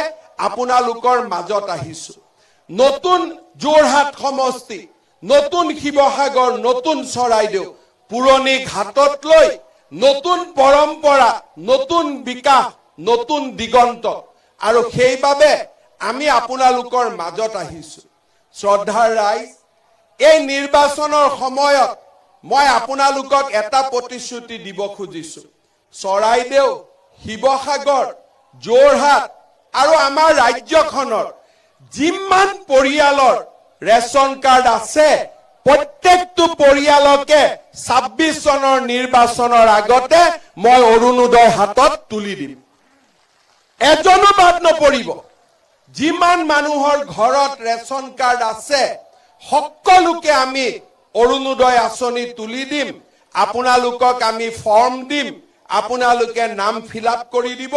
আপোনালোকৰ মাজত আহিছো নতুন যোৰহাট সমষ্টি নতুন শিৱসাগৰ নতুন চৰাইদেউ পুৰণি ঘাটত লৈ নতুন পৰম্পৰা নতুন বিকাশ নতুন দিগন্ত আৰু সেইবাবে আমি আপোনালোকৰ মাজত আহিছো শ্ৰদ্ধাৰ ৰাইজ এই নিৰ্বাচনৰ সময়ত মই আপোনালোকক এটা প্ৰতিশ্ৰুতি দিব খুজিছো চৰাইদেউ শিৱসাগৰ যোৰহাট আৰু আমাৰ ৰাজ্যখনৰ যিমান পৰিয়ালৰ ৰেচন কাৰ্ড আছে প্ৰত্যেকটো পৰিয়ালকে ছাব্বিছ চনৰ নিৰ্বাচনৰ আগতে মই অৰুণোদয় হাতত তুলি দিম এজনো বাদ নপৰিব যিমান মানুহৰ ঘৰত ৰেচন কাৰ্ড আছে সকলোকে আমি অৰুণোদয় আঁচনি তুলি দিম আপোনালোকক আমি ফৰ্ম দিম আপোনালোকে নাম ফিল আপ কৰি দিব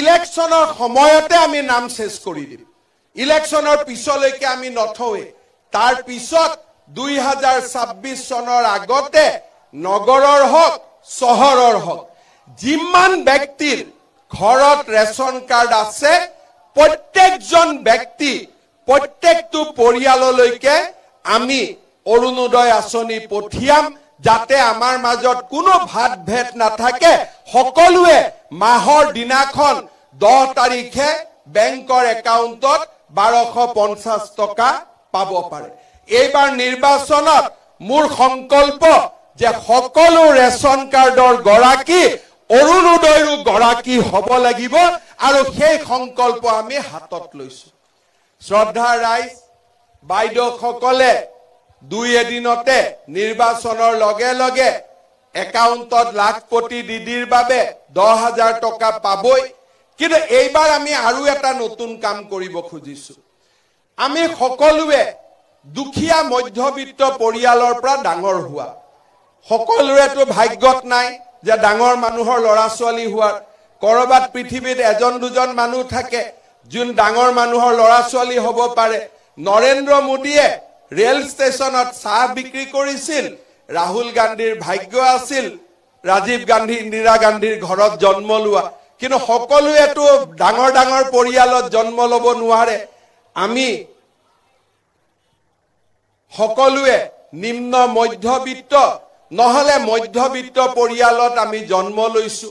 ইলেকশ্যনৰ সময়তে আমি নাম চেছ কৰি দিম ইলেকশ্যনৰ পিছলৈকে আমি নথওঁৱে তাৰ পিছত দুই হাজাৰ ছাব্বিছ চনৰ আগতে নগৰৰ হওক চহৰৰ হওক যিমান ব্যক্তিৰ ঘৰত ৰেচন কাৰ্ড আছে প্ৰত্যেকজন ব্যক্তি প্ৰত্যেকটো পৰিয়াললৈকে আমি অৰুণোদয় আঁচনি পঠিয়াম যাতে আমাৰ মাজত কোনো ভাত ভেদ নাথাকে সকলোৱে মাহৰ দিনাখন দহ তাৰিখে বেংকৰ একাউণ্টত বাৰশ পঞ্চাছ টকা পাব পাৰে এইবাৰ নিৰ্বাচনত মোৰ সংকল্প যে সকলো ৰেচন কাৰ্ডৰ গৰাকী অৰুণোদয়ো গৰাকী হ'ব লাগিব আৰু সেই সংকল্প আমি হাতত লৈছো শ্ৰদ্ধা ৰাইজ বাইদেউসকলে দুই এদিনতে নিৰ্বাচনৰ লগে লগে একাউণ্টত লাখপতি দিদিৰ বাবে দহ হাজাৰ টকা পাবই কিন্তু এইবাৰ আমি আৰু এটা নতুন কাম কৰিব খুজিছো আমি সকলোৱে দুখীয়া মধ্যবিত্ত পৰিয়ালৰ পৰা ডাঙৰ হোৱা সকলোৰেতো ভাগ্যত নাই যে ডাঙৰ মানুহৰ ল'ৰা ছোৱালী হোৱা ক'ৰবাত পৃথিৱীত এজন দুজন মানুহ থাকে যোন ডাঙৰ মানুহৰ ল'ৰা ছোৱালী হ'ব পাৰে নৰেন্দ্ৰ মোদীয়ে ৰেল ষ্টেচনত চাহ বিক্ৰী কৰিছিল ৰাহুল গান্ধীৰ ভাগ্য আছিল ৰাজীৱ গান্ধী ইন্দিৰা গান্ধীৰ ঘৰত জন্ম লোৱা কিন্তু সকলোৱেতো ডাঙৰ ডাঙৰ পৰিয়ালত জন্ম ল'ব নোৱাৰে আমি সকলোৱে নিম্ন মধ্যবিত্ত নহ'লে মধ্যবিত্ত পৰিয়ালত আমি জন্ম লৈছো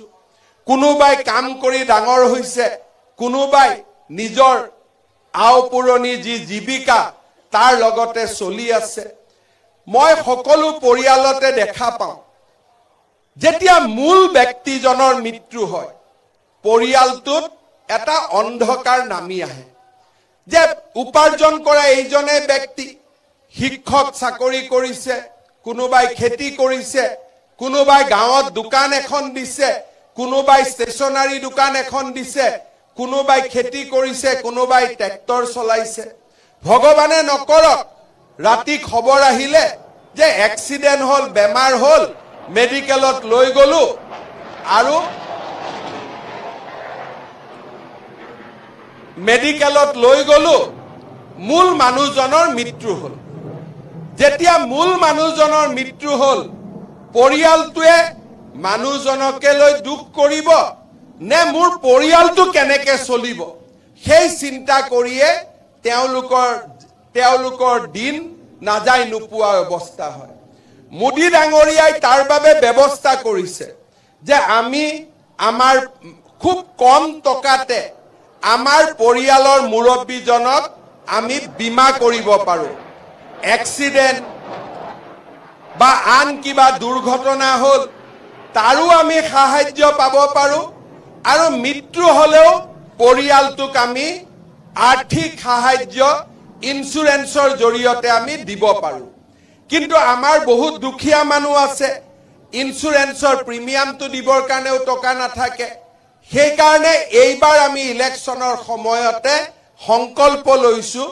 কোনোবাই কাম কৰি ডাঙৰ হৈছে কোনোবাই নিজৰ আও পুৰণি যি জীৱিকা তাৰ লগতে চলি আছে মই সকলো পৰিয়ালতে দেখা পাওঁ যেতিয়া মূল ব্যক্তিজনৰ মৃত্যু হয় পৰিয়ালটোত এটা অন্ধকাৰ নামি আহে যে উপাৰ্জন কৰা এইজনে ব্যক্তি শিক্ষক চাকৰি কৰিছে কোনোবাই খেতি কৰিছে কোনোবাই গাঁৱত দোকান এখন দিছে কোনোবাই ষ্টেচনাৰী দোকান এখন দিছে কোনোবাই খেতি কৰিছে কোনোবাই ট্ৰেক্টৰ চলাইছে ভগৱানে নকৰক ৰাতি খবৰ আহিলে যে এক্সিডেণ্ট হ'ল বেমাৰ হ'ল মেডিকেলত লৈ গ'লো আৰু মেডিকেলত লৈ গ'লো মূল মানুহজনৰ মৃত্যু হ'ল যেতিয়া মূল মানুহজনৰ মৃত্যু হ'ল পৰিয়ালটোৱে মানুহজনকে লৈ দুখ কৰিব নে মোৰ পৰিয়ালটো কেনেকৈ চলিব সেই চিন্তা কৰিয়ে তেওঁলোকৰ তেওঁলোকৰ দিন নাযায় নোপোৱা অৱস্থা হয় মোদী ডাঙৰীয়াই তাৰ বাবে ব্যৱস্থা কৰিছে যে আমি আমাৰ খুব কম টকাতে আমাৰ পৰিয়ালৰ মুৰব্বীজনক আমি বীমা কৰিব পাৰোঁ এক্সিডেণ্ট বা আন কিবা দুৰ্ঘটনা হ'ল তাৰো আমি সাহাৰ্য পাব পাৰোঁ আৰু মৃত্যু হ'লেও পৰিয়ালটোক আমি আৰ্থিক সাহাৰ্য ইঞ্চুৰেঞ্চৰ জৰিয়তে আমি দিব পাৰোঁ কিন্তু আমাৰ বহুত দুখীয়া মানুহ আছে ইঞ্চুৰেঞ্চৰ প্ৰিমিয়ামটো দিবৰ কাৰণেও টকা নাথাকে সেইকাৰণে এইবাৰ আমি ইলেকশ্যনৰ সময়তে সংকল্প লৈছো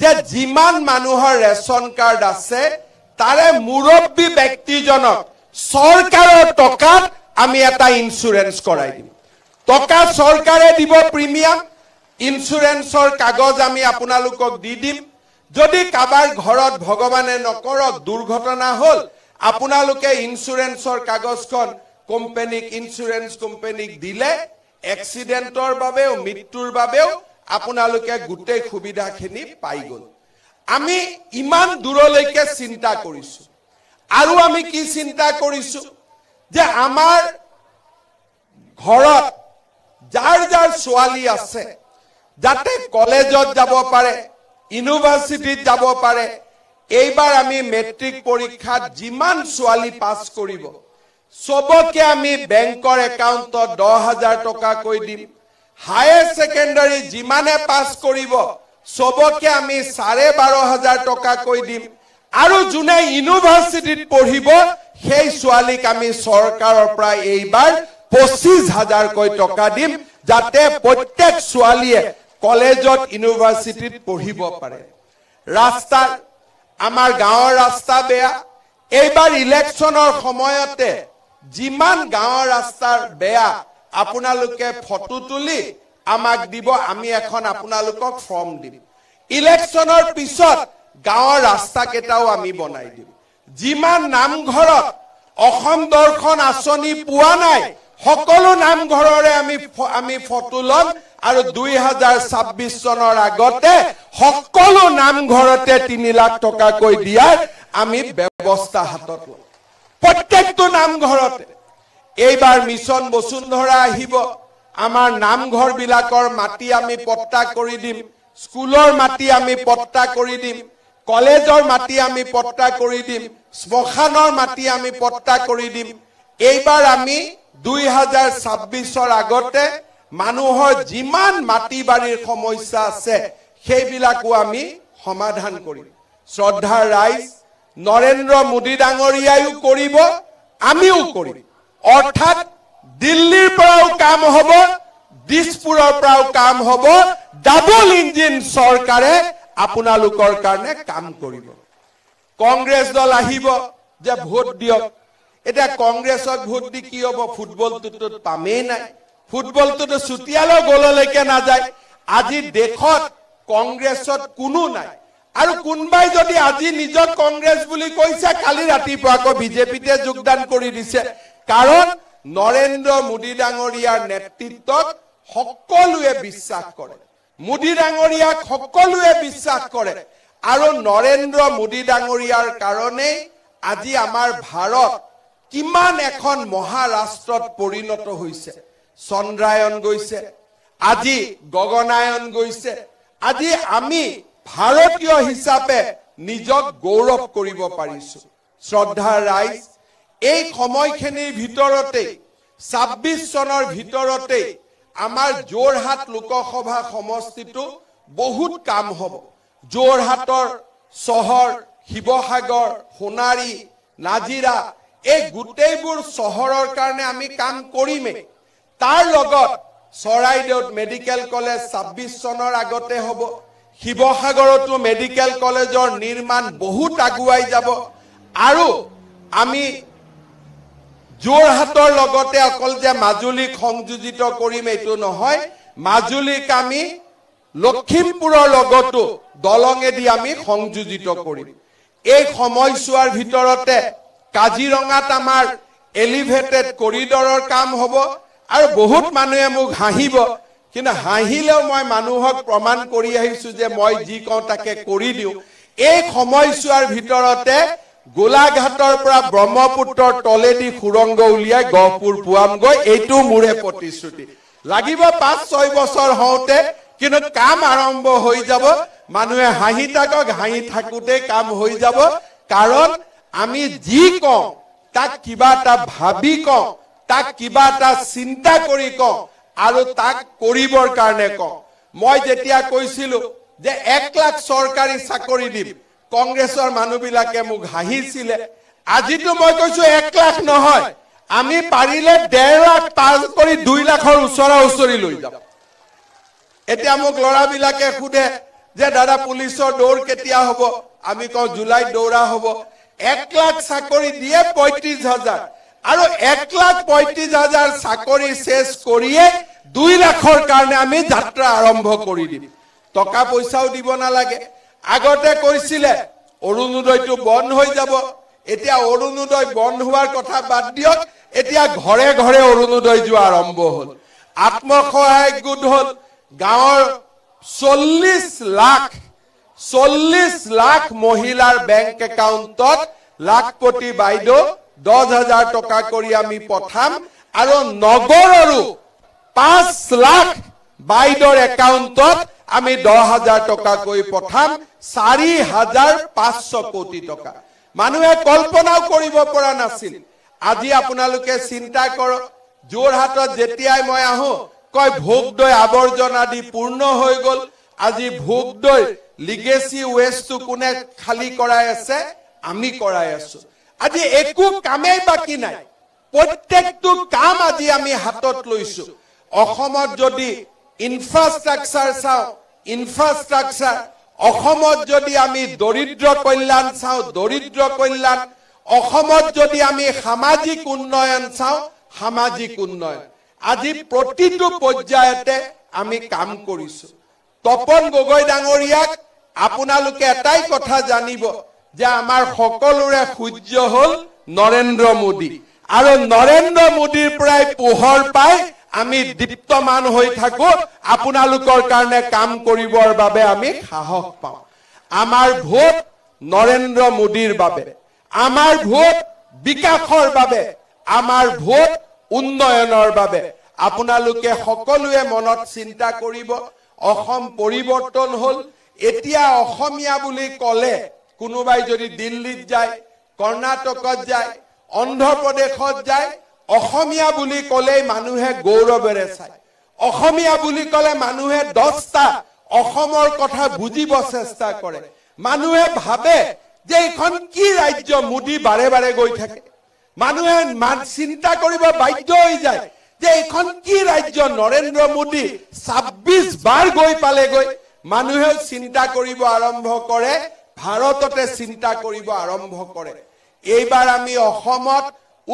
যে যিমান মানুহৰ ৰেচন কাৰ্ড আছে তাৰে মুৰব্বী ব্যক্তিজনক চৰকাৰৰ টকাত আমি এটা ইঞ্চুৰেঞ্চ কৰাই দিম টকা চৰকাৰে দিব প্ৰিমিয়াম ইঞ্চুৰেঞ্চৰ কাগজ আমি আপোনালোকক দি দিম যদি কাৰোবাৰ ঘৰত ভগৱানে নকৰক দুৰ্ঘটনা হ'ল আপোনালোকে ইঞ্চুৰেঞ্চৰ কাগজখন কোম্পানীক ইঞ্চুৰেঞ্চ কোম্পানীক দিলে এক্সিডেণ্টৰ বাবেও মৃত্যুৰ বাবেও আপোনালোকে গোটেই সুবিধাখিনি পাই গ'ল আমি ইমান দূৰলৈকে চিন্তা কৰিছো আৰু আমি কি চিন্তা কৰিছো যে আমাৰ ঘৰত যাৰ যাৰ ছোৱালী আছে যাতে কলেজত যাব পাৰে ইউনিভাৰ্চিটিত যাব পাৰে এইবাৰ আমি মেট্ৰিক পৰীক্ষাত যিমান ছোৱালী পাছ কৰিব চবকে আমি বেংকৰ একাউণ্টত দহ হাজাৰ টকা কৈ দিম হায়াৰ ছেকেণ্ডাৰী যিমানে পাছ কৰিব চবকে আমি চাৰে বাৰ হাজাৰ টকা কৈ দিম আৰু যোনে ইউনিভাৰ্চিটিত পঢ়িব সেই ছোৱালীক আমি চৰকাৰৰ পৰা এইবাৰ পঁচিছ হাজাৰকৈ টকা দিম যাতে প্ৰত্যেক ছোৱালীয়ে কলেজত ইউনিভাৰ্চিটিত পঢ়িব পাৰে ৰাস্তাত আমাৰ গাঁৱৰ ৰাস্তা বেয়া এইবাৰ ইলেকশ্যনৰ সময়তে যিমান গাঁৱৰ ৰাস্তাৰ বেয়া আপোনালোকে ফটো তুলি আমাক দিব আমি এখন আপোনালোকক ফৰ্ম দিম ইলেকশ্যনৰ পিছত গাঁৱৰ ৰাস্তা কেইটাও আমি বনাই দিম যিমান নামঘৰত অসম দৰ্শন আঁচনি পোৱা নাই সকলো নামঘৰৰে আমি আমি ফটো ল'ম আৰু দুই হাজাৰ ছাব্বিছ চনৰ আগতে সকলো নামঘৰতে তিনি লাখ টকাকৈ দিয়াৰ আমি ব্যৱস্থা হাতত ল'ম প্ৰত্যেকটো নামঘৰত এইবাৰ মিছন বসুন্ধৰা আহিব আমাৰ নামঘৰবিলাকৰ মাটি আমি পত্তা কৰি দিম স্কুলৰ মাটি আমি পত্তা কৰি দিম কলেজৰ মাটি আমি পত্তা কৰি দিম শ্মশানৰ মাটি আমি পত্তা কৰি দিম এইবাৰ আমি দুই হাজাৰ ছাব্বিছৰ আগতে মানুহৰ যিমান মাটি বাৰীৰ সমস্যা আছে সেইবিলাকো আমি সমাধান কৰিম শ্ৰদ্ধাৰ ৰাইজ নৰেন্দ্ৰ মোদী ডাঙৰীয়াইও কৰিব আমিও কৰিম অৰ্থাৎ দিল্লীৰ পৰাও কাম হ'ব দিছপুৰৰ পৰাও কাম হ'ব ডাবল ইঞ্জিন চৰকাৰে আপোনালোকৰ কাৰণে কাম কৰিব কংগ্ৰেছ দল আহিব যে ভোট দিয়ক এতিয়া কংগ্ৰেছক ভোট দি কি হ'ব ফুটবলটোতো পামেই নাই ফুটবলটোতো চুতীয়ালৰ গ'লৈকে নাযায় আজি দেশত কংগ্ৰেছত কোনো নাই আৰু কোনোবাই যদি আজি নিজক কংগ্ৰেছ বুলি কৈছে কালি ৰাতিপুৱাকৈ বিজেপিতে যোগদান কৰি দিছে কাৰণ নৰেন্দ্ৰ মোদী ডাঙৰীয়াৰ নেতৃত্বক সকলোৱে বিশ্বাস কৰে মোদী ডাঙৰীয়াক সকলোৱে বিশ্বাস কৰে আৰু নৰেন্দ্ৰ মোদী ডাঙৰীয়াৰ কাৰণেই আজি আমাৰ ভাৰত কিমান এখন মহাৰাষ্ট্ৰত পৰিণত হৈছে চন্দ্ৰায়ন গৈছে আজি গগনায়ন গৈছে আজি আমি ভাৰতীয় হিচাপে নিজক গৌৰৱ কৰিব পাৰিছো শ্ৰদ্ধা ৰাইজ এই সময়খিনিৰ ভিতৰতে ছাব্বিছ চনৰ ভিতৰতে আমাৰ যোৰহাট লোকসভা সমষ্টিটো বহুত কাম হ'ব যোৰহাটৰ চহৰ শিৱসাগৰ সোণাৰী নাজিৰা এই গোটেইবোৰ চহৰৰ কাৰণে আমি কাম কৰিমেই তাৰ লগত চৰাইদেউত মেডিকেল কলেজ ছাব্বিছ চনৰ আগতে হ'ব শিৱসাগৰতো মেডিকেল কলেজৰ নিৰ্মাণ বহুত আগুৱাই যাব আৰু আমি যোৰহাটৰ লগতে অকল যে মাজুলীক সংযোজিত কৰিম এইটো নহয় মাজুলীক আমি লখিমপুৰৰ লগতো দলঙেদি আমি সংযোজিত কৰিম এই সময়ছোৱাৰ ভিতৰতে কাজিৰঙাত আমাৰ এলিভেটেড কৰিডৰৰ কাম হ'ব আৰু বহুত মানুহে মোক হাঁহিব কিন্তু হাঁহিলেও মই মানুহক প্ৰমাণ কৰি আহিছো যে মই যি কওঁ তাকে কৰি দিওঁ এই সময়ছোৱাৰ ভিতৰতে গোলাঘাটৰ পৰা ব্ৰহ্মপুত্ৰৰ তলেদি সুৰংগ উলিয়াই গহপুৰ পোৱামগৈ এইটো মোৰে প্ৰতিশ্ৰুতি লাগিব পাঁচ ছয় বছৰ হওঁতে কিন্তু কাম আৰম্ভ হৈ যাব মানুহে হাঁহি থাকক হাঁহি থাকোঁতে কাম হৈ যাব কাৰণ আমি যি কওঁ তাক কিবা এটা ভাবি কওঁ তাক কিবা এটা চিন্তা কৰি কওঁ আৰু তাক কৰিবৰ কাৰণে কওঁ মই যেতিয়া কৈছিলো যে এক লাখ চৰকাৰী চাকৰি দিম কংগ্ৰেছৰ মানুহবিলাকে মোক হাঁহিছিলে আজিতো মই কৈছো এক লাখ নহয় আমি পাৰিলে ডেৰ লাখ পাৰ কৰি দুই লাখৰ ওচৰা ওচৰি লৈ যাম এতিয়া মোক ল'ৰাবিলাকে সোধে যে দাদা পুলিচৰ দৌৰ কেতিয়া হ'ব আমি কওঁ জুলাইত দৌৰা হ'ব এক লাখ চাকৰি দিয়ে পঁয়ত্ৰিশ হাজাৰ আৰু এক লাখ পঁয়ত্ৰিশ হাজাৰ চাকৰি চেছ কৰিয়ে দুই লাখৰ কাৰণে আমি যাত্ৰা আৰম্ভ কৰি দিম টকা পইচাও দিব নালাগে আগতে কৈছিলে অৰুণোদয়টো বন্ধ হৈ যাব এতিয়া অৰুণোদয় বন্ধ হোৱাৰ কথা বাদ দিয়ক এতিয়া ঘৰে ঘৰে অৰুণোদয় যোৱা আৰম্ভ হ'ল আত্মসহায়ক গোট হ'ল গাঁৱৰ চল্লিশ লাখ চল্লিশ লাখ মহিলাৰ বেংক একাউণ্টত লাখপতি বাইদেউ দহ হাজাৰ টকা কৰি আমি পঠাম আৰু নগৰৰো পাঁচ লাখ বাইদেউৰ একাউণ্টত আমি দহ হাজাৰ টকাকৈ পঠাম চাৰি হাজাৰ পাঁচশ কোটি টকা মানুহে কল্পনাও কৰিব পৰা নাছিল আজি আপোনালোকে চিন্তা কৰক যোৰহাটত যেতিয়াই মই আহো কয় ভোগদৈ আৱৰ্জনা দি পূৰ্ণ হৈ গল আজি ভোগদৈ লিগেচি ৱেষ্টটো কোনে খালী কৰাই আছে আমি কৰাই আছো আজি একো কামেই বাকী নাই প্ৰত্যেকটো কাম আজি আমি হাতত লৈছো অসমত যদি ইনফ্ৰাষ্ট্ৰাকচাৰ চাওঁ ইনফ্ৰাষ্ট্ৰাকচাৰ অসমত যদি আমি দৰিদ্ৰ কল্যাণ চাওঁ দৰিদ্ৰ কল্যাণ অসমত যদি আমি সামাজিক উন্নয়ন চাওঁ সামাজিক উন্নয়ন আজি প্ৰতিটো পৰ্যায়তে আমি কাম কৰিছো তপন গগৈ ডাঙৰীয়াক আপোনালোকে এটাই কথা জানিব যে আমাৰ সকলোৰে সূৰ্য হ'ল নৰেন্দ্ৰ মোদী আৰু নৰেন্দ্ৰ মোদীৰ পৰাই পোহৰ পায় আমি দীপ্তমান হৈ থাকো আপোনালোকৰ কাৰণে কাম কৰিবৰ বাবে আমি সাহস পাওঁ আমাৰ ভোট নৰেন্দ্ৰ মোদীৰ বাবে আমাৰ ভোট বিকাশৰ বাবে আমাৰ ভোট উন্নয়নৰ বাবে আপোনালোকে সকলোৱে মনত চিন্তা কৰিব অসম পৰিৱৰ্তন হ'ল এতিয়া অসমীয়া বুলি ক'লে কোনোবাই যদি দিল্লীত যায় কৰ্ণাটকত যায় অন্ধ্ৰ প্ৰদেশত যায় অসমীয়া বুলি কলে মানুহে গৌৰৱেৰে চায় অসমীয়া বুলি কলে মানুহে দহটা অসমৰ কথা বুজিব চেষ্টা কৰে মানুহে ভাবে যে এইখন কি ৰাজ্য মোদী বাৰে বাৰে গৈ থাকে মানুহে চিন্তা কৰিব বাধ্য হৈ যায় যে এইখন কি ৰাজ্য নৰেন্দ্ৰ মোদী ছাব্বিছ বাৰ গৈ পালেগৈ মানুহে চিন্তা কৰিব আৰম্ভ কৰে ভাৰততে চিন্তা কৰিব আৰম্ভ কৰে এইবাৰ আমি অসমত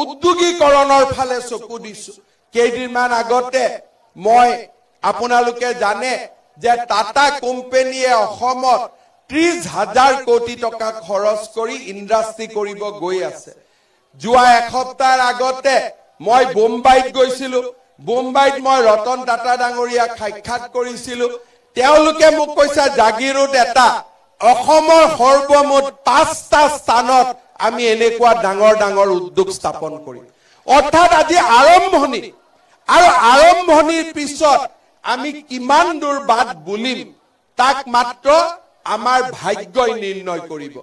উদ্যোগীকৰণৰ ফালে চকু দিছো কেইদিনমান আগতে মই আপোনালোকে জানে যে টাটা কোম্পেনীয়ে অসমত ত্ৰিশ হাজাৰ কোটি টকা খৰচ কৰি ইণ্ডাষ্ট্ৰি কৰিব গৈ আছে যোৱা এসপ্তাহৰ আগতে মই বোম্বাইত গৈছিলো বোম্বাইত মই ৰতন টাটা ডাঙৰীয়াক সাক্ষাৎ কৰিছিলো তেওঁলোকে মোক কৈছে জাগিৰোড এটা অসমৰ সৰ্বমুঠ পাঁচটা স্থানত আমি এনেকুৱা ডাঙৰ ডাঙৰ উদ্যোগ স্থাপন কৰি অৰ্থাৎ আজি আৰম্ভণি আৰু আৰম্ভণিৰ পিছত আমি কিমান দূৰ বাট বুলিম তাক মাত্ৰ আমাৰ ভাগ্যই নিৰ্ণয় কৰিব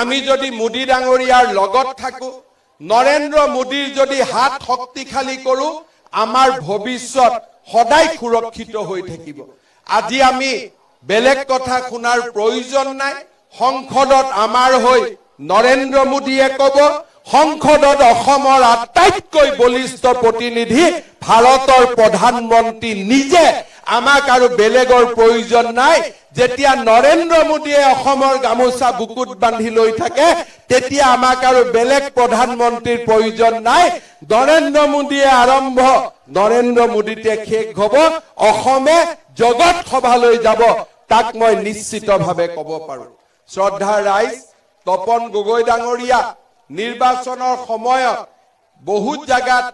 আমি যদি মোদী ডাঙৰীয়াৰ লগত থাকো নৰেন্দ্ৰ মোদীৰ যদি হাত শক্তিশালী কৰো আমাৰ ভৱিষ্যত সদায় সুৰক্ষিত হৈ থাকিব আজি আমি বেলেগ কথা শুনাৰ প্ৰয়োজন নাই সংসদত আমাৰ হৈ নৰেন্দ্ৰ মোদীয়ে কব সংসদত অসমৰ আটাইতকৈ বলিষ্ঠ প্ৰতিনিধি ভাৰতৰ প্ৰধানমন্ত্ৰী নিজে আমাক আৰু বেলেগৰ প্ৰয়োজন নাই যেতিয়া নৰেন্দ্ৰ মোদীয়ে অসমৰ গামোচা বুকুত বান্ধি লৈ থাকে তেতিয়া আমাক আৰু বেলেগ প্ৰধানমন্ত্ৰীৰ প্ৰয়োজন নাই নৰেন্দ্ৰ মোদীয়ে আৰম্ভ নৰেন্দ্ৰ মোদীতে শেষ হ'ব অসমে জগত সভালৈ যাব তাক মই নিশ্চিতভাৱে ক'ব পাৰোঁ শ্ৰদ্ধাৰ ৰাইজ তপন গগৈ ডাঙৰীয়া নিৰ্বাচনৰ সময়ত বহুত জাগাত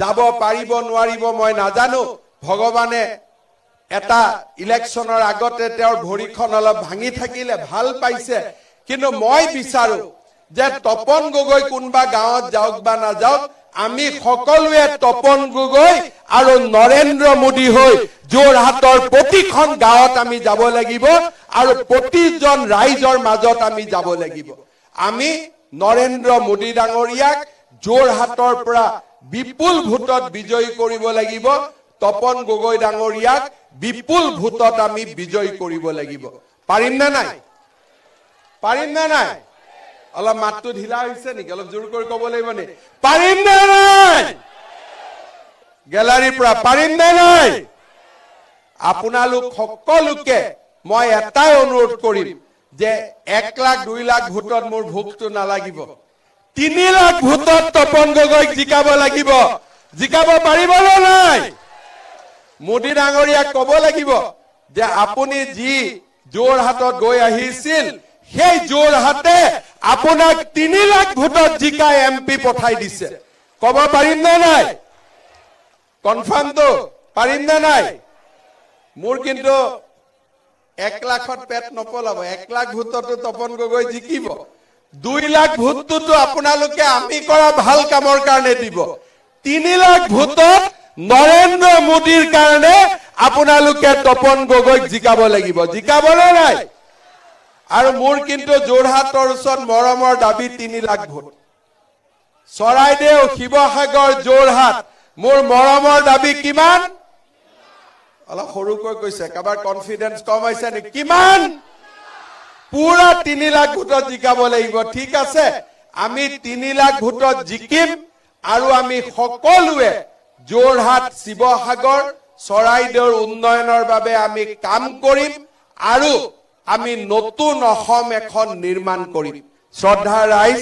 যাব পাৰিব নোৱাৰিব মই নাজানো ভগৱানে এটা ইলেকশ্যনৰ আগতে তেওঁৰ ভৰিখন অলপ ভাঙি থাকিলে ভাল পাইছে কিন্তু মই বিচাৰো যে তপন গগৈ কোনোবা গাঁৱত যাওক বা নাযাওক আমি সকলোৱে তপন গগৈ আৰু নৰেন্দ্ৰ মোদী হৈ যোৰহাটৰ প্ৰতিখন গাঁৱত আমি যাব লাগিব আৰু প্ৰতিজন ৰাইজৰ মাজত আমি যাব লাগিব আমি নৰেন্দ্ৰ মোদী ডাঙৰীয়াক যোৰহাটৰ পৰা বিপুল ভোটত বিজয়ী কৰিব লাগিব তপন গগৈ ডাঙৰীয়াক বিপুল ভোটত আমি বিজয়ী কৰিব লাগিব পাৰিম নে নাই পাৰিম নে নাই অলপ মাতটো ঢিলা হৈছে নেকি অলপ জোৰ কৰি কব লাগিব নেকি পাৰিম নে নাই গেলাৰীৰ পৰা পাৰিম নে নাই আপোনালোক সকলোকে মই এটাই অনুৰোধ কৰিম যে এক লাখ দুই লাখ ভোটত মোৰ ভোকটো নালাগিব তিনি লাখ ভোটত তপন গগৈক জিকাব লাগিব জিকাব পাৰিব নে নাই মোদী ডাঙৰীয়াক কব লাগিব যে আপুনি যি যোৰহাটত গৈ আহিছিল সেই যোৰহাটে আপোনাক তিনি লাখ ভোটত জিকাই এম পি পঠাই দিছে কব পাৰিম নে নাই কনফাৰ্মটো পাৰিম নে নাই মোৰ কিন্তু এক লাখত পেট নপলাব এক লাখ ভোটতো তপন গগৈ জিকিব দুই লাখ ভোটটোতো আপোনালোকে আমি কৰা ভাল কামৰ কাৰণে দিব তিনি লাখ ভোটত নৰেন্দ্ৰ মোদীৰ কাৰণে আপোনালোকে তপন গগৈক জিকাব লাগিব জিকাব নে নাই আৰু মোৰ কিন্তু যোৰহাটৰ ওচৰত মৰমৰ দাবী তিনি লাখ ভোট চৰাইদেউ শিৱসাগৰ যোৰহাট মোৰ মৰমৰ দাবী কিমান অলপ সৰুকৈ কৈছে কাৰোবাৰ কনফিডেঞ্চ কম হৈছে নেকি কিমান পুৰা তিনি লাখ ভোটত জিকাব লাগিব ঠিক আছে আমি তিনি লাখ ভোটত জিকিম আৰু আমি সকলোৱে যোৰহাট শিৱসাগৰ চৰাইদেউৰ উন্নয়নৰ বাবে আমি কাম কৰিম আৰু আমি নতুন অসম এখন নিৰ্মাণ কৰিম শ্ৰদ্ধা ৰাইজ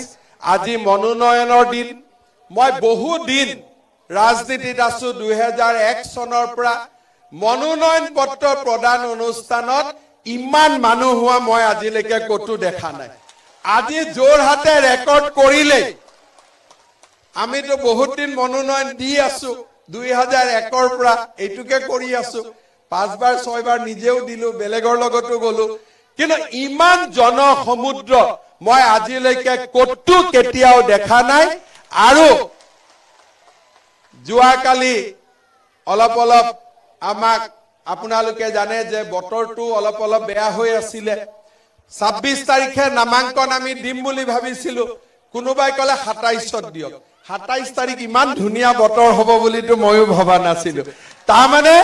আজি মনোনয়নৰ দিন মই বহু দিন ৰাজনীতিত আছো দুহেজাৰ এক চনৰ পৰা মনোনয়ন পত্ৰ প্ৰদান অনুষ্ঠানত ইমান মানুহ হোৱা মই আজিলৈকে কতো দেখা নাই আজি যাতে ৰেকৰ্ড কৰলে আমি তো বহুত দিন মনোনয়ন দি আছো দুই হাজাৰ একৰ পৰা এইটোকে কৰি আছো পাঁচবাৰ ছয়বাৰ নিজেও দিলো বেলেগৰ লগতো গলো কিন্তু ইমান জনসমুদ্ৰ মই আজিলৈকে ক'তো কেতিয়াও দেখা নাই আৰু যোৱাকালি অলপ অলপ আমাক আপোনালোকে জানে যে বতৰটো অলপ অলপ বেয়া হৈ আছিলে ছাব্বিছ তাৰিখে নামাংকন আমি দিম বুলি ভাবিছিলো কোনোবাই ক'লে সাতাইছত দিয়ক সাতাইছ তাৰিখ ইমান ধুনীয়া বতৰ হ'ব বুলিতো ময়ো ভবা নাছিলো তাৰমানে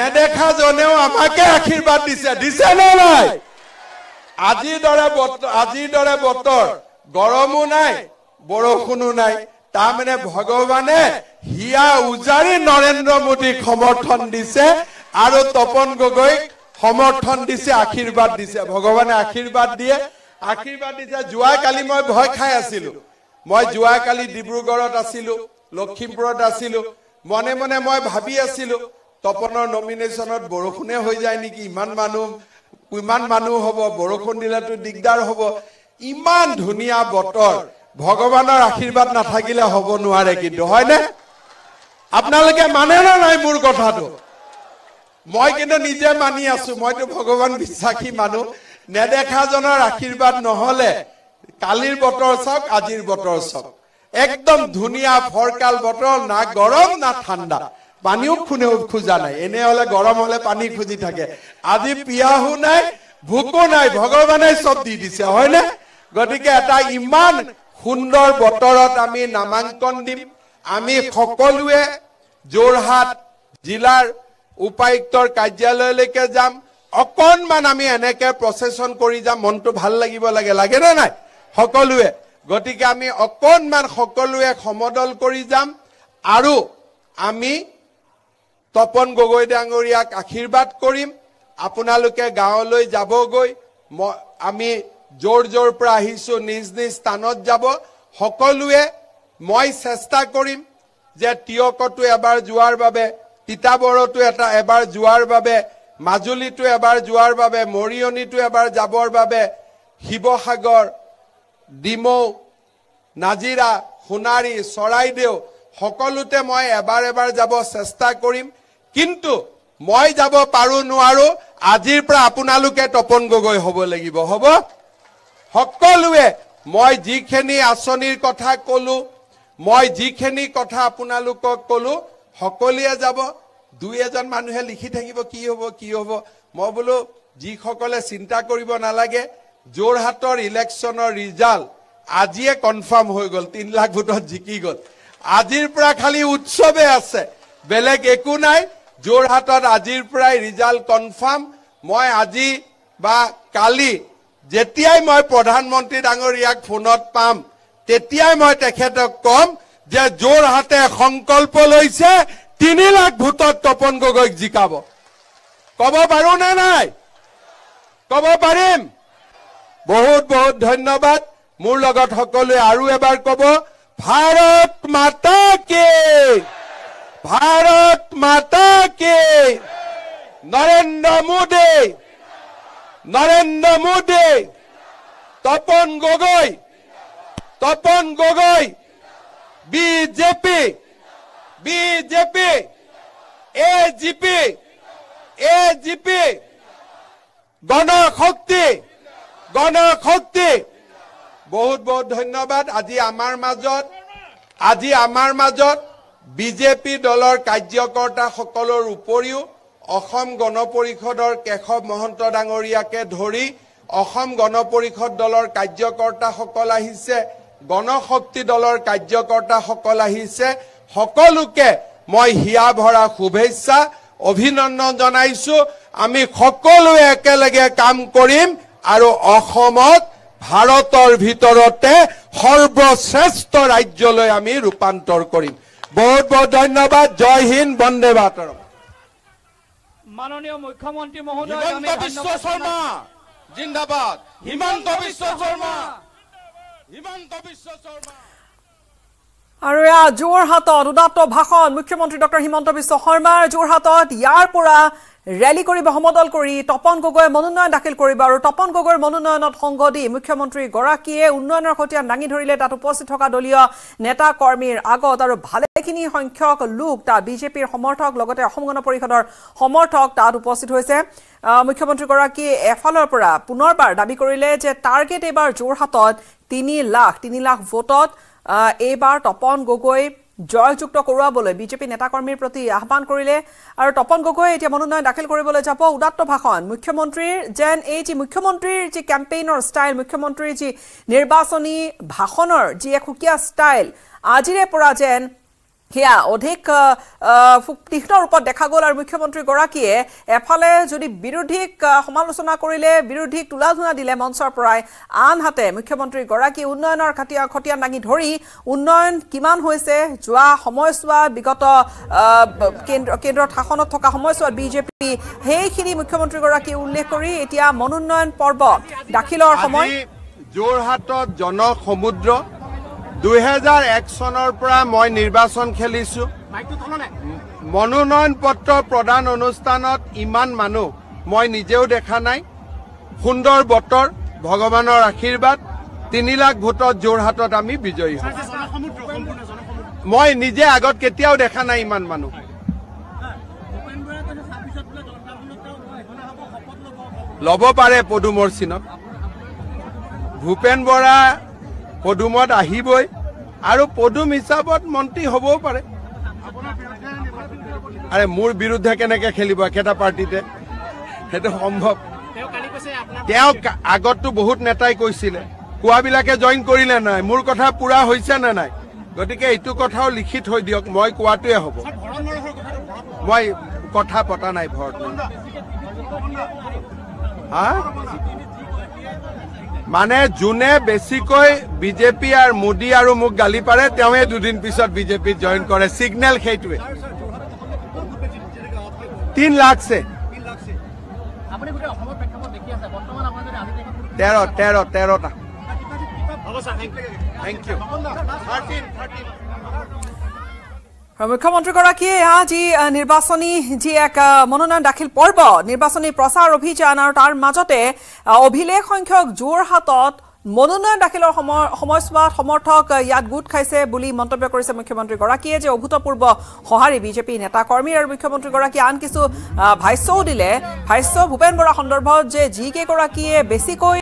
নেদেখাজনেও আমাকে আশীৰ্বাদ দিছে দিছে নে নাই আজি দৰে বতৰ আজি দৰে বতৰ গৰমো নাই বৰষুণো নাই তাৰমানে ভগৱানে হিয়া উজাৰি নৰেন্দ্ৰ মোদীক সমৰ্থন দিছে আৰু তপন গগৈক সমৰ্থন দিছে আশীৰ্বাদ দিছে ভগৱানে আশীৰ্বাদ দিয়ে আশীৰ্বাদ দিছে যোৱা কালি মই ভয় খাই আছিলো মই যোৱা কালি ডিব্ৰুগড়ত আছিলো লখিমপুৰত আছিলো মনে মনে মই ভাবি আছিলো তপনৰ নমিনেশ্যনত বৰষুণে হৈ যায় নেকি ইমান মানুহ কিমান মানুহ হ'ব বৰষুণ দিলেতো দিগদাৰ হ'ব ইমান ধুনীয়া বতৰ ভগৱানৰ আশীৰ্বাদ নাথাকিলে হ'ব নোৱাৰে কিন্তু হয়নে আপোনালোকে মানে নে নাই মোৰ কথাটো মই কিন্তু নিজে মানি আছো মইতো ভগৱান বিশ্বাসী মানুহ নেদেখাজনৰ আশীৰ্বাদ নহ'লে কালিৰ বতৰ চাওক আজিৰ বতৰ চাওক একদম ধুনীয়া ফৰকাল বতৰ না গৰম না ঠাণ্ডা পানীও কোনেও খোজা নাই এনে হলে গরম হলে পানি খুজি থাকে আজি পিয়াহু নাই ভোকো নাই ভগবানে সব দি দিছে হয়নে গতিকে এটা ইমান সুন্দর বতরত আমি নামাঙ্কন দিম আমি সকলোৱে যোৰহাট জিলাৰ উপায়ুক্তৰ কাৰ্যালয়লৈকে যাম অকণমান আমি এনেকে প্ৰচেচন কৰি যাম মনটো ভাল লাগিব লাগে লাগেনে নাই সকলোৱে গতিকে আমি অকণমান সকলোৱে সমদল কৰি যাম আৰু আমি তপন গগৈ ডাঙৰীয়াক আশীৰ্বাদ কৰিম আপোনালোকে গাঁৱলৈ যাবগৈ আমি জোৰ জোৰ পৰা আহিছোঁ নিজ নিজ স্থানত যাব সকলোৱে মই চেষ্টা কৰিম যে তিয়কতো এবাৰ যোৱাৰ বাবে তিতাবৰতো এটা এবাৰ যোৱাৰ বাবে মাজুলীটো এবাৰ যোৱাৰ বাবে মৰিয়নিটো এবাৰ যাবৰ বাবে শিৱসাগৰ ডিমৌ নাজিৰা সোণাৰী চৰাইদেউ সকলোতে মই এবাৰ এবাৰ যাব চেষ্টা কৰিম কিন্তু মই যাব পাৰো নোৱাৰো আজিৰ পৰা আপোনালোকে তপন গগৈ হ'ব লাগিব হ'ব সকলোৱে মই যিখিনি আঁচনিৰ কথা ক'লো মই যিখিনি কথা আপোনালোকক ক'লো সকলোৱে যাব দুই এজন মানুহে লিখি থাকিব কি হ'ব কি হ'ব মই বোলো যিসকলে চিন্তা কৰিব নালাগে যোৰহাটৰ ইলেকশ্যনৰ ৰিজাল্ট আজিয়ে কনফাৰ্ম হৈ গ'ল তিনি লাখ ভোটত জিকি গ'ল আজিৰ পৰা খালী উৎসৱে আছে বেলেগ একো নাই যোৰহাটত আজিৰ পৰাই ৰিজাল্ট কনফাৰ্ম মই আজি বা কালি যেতিয়াই মই প্ৰধানমন্ত্ৰী ডাঙৰীয়াক ফোনত পাম তেতিয়াই মই তেখেতক ক'ম যে যোৰহাটে সংকল্প লৈছে তিনি লাখ ভোটত তপন গগৈক জিকাব কব পাৰো নে নাই কব পাৰিম বহুত বহুত ধন্যবাদ মোৰ লগত সকলোৱে আৰু এবাৰ কব ভাৰত মাতা কি ভারত মাতা কে Narendra Modi Narendra Modi Tapan Gogoi Tapan Gogoi BJP BJP AGP AGP গণশক্তি গণশক্তি বহুত বহুত ধন্যবাদ আজি আমাৰ মাজত আজি আমাৰ মাজত বিজেপি দলৰ কাৰ্যকৰ্তাসকলৰ উপৰিও অসম গণ পৰিষদৰ কেশৱ মহন্ত ডাঙৰীয়াকে ধৰি অসম গণ পৰিষদ দলৰ কাৰ্যকৰ্তাসকল আহিছে গণশক্তি দলৰ কাৰ্যকৰ্তাসকল আহিছে সকলোকে মই হিয়া ভৰা শুভেচ্ছা অভিনন্দন জনাইছো আমি সকলোৱে একেলগে কাম কৰিম আৰু অসমত ভাৰতৰ ভিতৰতে সৰ্বশ্ৰেষ্ঠ ৰাজ্যলৈ আমি ৰূপান্তৰ কৰিম বহুত বহুত ধন্যবাদ জয় হিন্দ বন্দে মাতৰ মাননীয় মুখ্যমন্ত্ৰী মহোদয় বিশ্ব শৰ্মা জিন্দাবাদ হিমন্ত বিশ্ব শৰ্মা হিমন্ত বিশ্ব শৰ্মা আৰু এয়া যোৰহাটত উদাত্ত ভাষণ মুখ্যমন্ত্ৰী ডক্টৰ হিমন্ত বিশ্ব শৰ্মাৰ যোৰহাটত ইয়াৰ পৰা ৰেলী কৰিব সমদল কৰি তপন গগৈয়ে মনোনয়ন দাখিল কৰিব আৰু তপন গগৈৰ মনোনয়নত সংগ দি মুখ্যমন্ত্ৰীগৰাকীয়ে উন্নয়নৰ সৈতে দাঙি ধৰিলে তাত উপস্থিত থকা দলীয় নেতা কৰ্মীৰ আগত আৰু ভালেখিনি সংখ্যক লোক তাত বিজেপিৰ সমৰ্থক লগতে অসম গণ পৰিষদৰ সমৰ্থক তাত উপস্থিত হৈছে মুখ্যমন্ত্ৰীগৰাকীয়ে এফালৰ পৰা পুনৰবাৰ দাবী কৰিলে যে টাৰ্গেট এইবাৰ যোৰহাটত তিনি লাখ তিনি লাখ ভোটত এইবাৰ তপন গগৈ জয়যুক্ত কৰোৱাবলৈ বিজেপি নেতাকৰ্মীৰ প্ৰতি আহ্বান কৰিলে আৰু তপন গগৈ এতিয়া মনোনয়ন দাখিল কৰিবলৈ যাব উদাত্ত ভাষণ মুখ্যমন্ত্ৰীৰ যেন এই যি মুখ্যমন্ত্ৰীৰ যি কেম্পেইনৰ ষ্টাইল মুখ্যমন্ত্ৰীৰ যি নিৰ্বাচনী ভাষণৰ যি এক সুকীয়া ষ্টাইল আজিৰে পৰা যেন সেয়া অধিক তীক্ষ্ণ ৰূপত দেখা গ'ল আৰু মুখ্যমন্ত্ৰীগৰাকীয়ে এফালে যদি বিৰোধীক সমালোচনা কৰিলে বিৰোধীক তোলা ধোনা দিলে মঞ্চৰ পৰাই আনহাতে মুখ্যমন্ত্ৰীগৰাকী উন্নয়নৰ খাটিয়া খটিয়া দাঙি ধৰি উন্নয়ন কিমান হৈছে যোৱা সময়ছোৱা বিগত কেন্দ্ৰত শাসনত থকা সময়ছোৱাত বিজেপি সেইখিনি মুখ্যমন্ত্ৰীগৰাকী উল্লেখ কৰি এতিয়া মনোন্নয়ন পৰ্ব দাখিলৰ সময় যোৰহাটত জনসমুদ্ৰ দুহেজাৰ এক চনৰ পৰা মই নিৰ্বাচন খেলিছোঁ মনোনয়ন পত্ৰ প্ৰদান অনুষ্ঠানত ইমান মানুহ মই নিজেও দেখা নাই সুন্দৰ বতৰ ভগৱানৰ আশীৰ্বাদ তিনি লাখ ভোটত যোৰহাটত আমি বিজয়ী হওঁ মই নিজে আগত কেতিয়াও দেখা নাই ইমান মানুহ ল'ব পাৰে পদুমৰ চিনত ভূপেন বৰা পদুমত আহিবই আৰু পদুম হিচাপত মন্ত্ৰী হবও পাৰে আৰে মোৰ বিৰুদ্ধে কেনেকে খেলিব একেটা পাৰ্টিতে সেইটো সম্ভৱ তেওঁ আগততো বহুত নেতাই কৈছিলে কোৱাবিলাকে জইন কৰিলে নাই মোৰ কথা পূৰা হৈছে নে নাই গতিকে এইটো কথাও লিখি থৈ দিয়ক মই কোৱাটোৱে হব মই কথা পতা নাই ভৰত হা মানে যোনে বেছিকৈ বিজেপি আৰু মোদী আৰু মোক গালি পাৰে তেওঁহে দুদিন পিছত বিজেপিত জইন কৰে ছিগনেল সেইটোৱে তিন লাগছে তেৰ তেৰ তেৰটা থেংক ইউ থাৰ্টিন থাৰ্টিন মুখ্যমন্ত্ৰীগৰাকীয়ে আজি নিৰ্বাচনী যি এক মনোনয়ন দাখিল পৰ্ব নিৰ্বাচনী প্ৰচাৰ অভিযান আৰু তাৰ মাজতে অভিলেখ সংখ্যক যোৰহাটত মনোনয়ন দাখিলৰ সময় সময়ছোৱাত সমৰ্থক ইয়াত গোট খাইছে বুলি মন্তব্য কৰিছে মুখ্যমন্ত্ৰীগৰাকীয়ে যে অভূতপূৰ্ব সঁহাৰি বিজেপি নেতা কৰ্মী আৰু মুখ্যমন্ত্ৰীগৰাকীয়ে আন কিছু ভাষ্যও দিলে ভাষ্য ভূপেন বৰা সন্দৰ্ভত যে যিকেইগৰাকীয়ে বেছিকৈ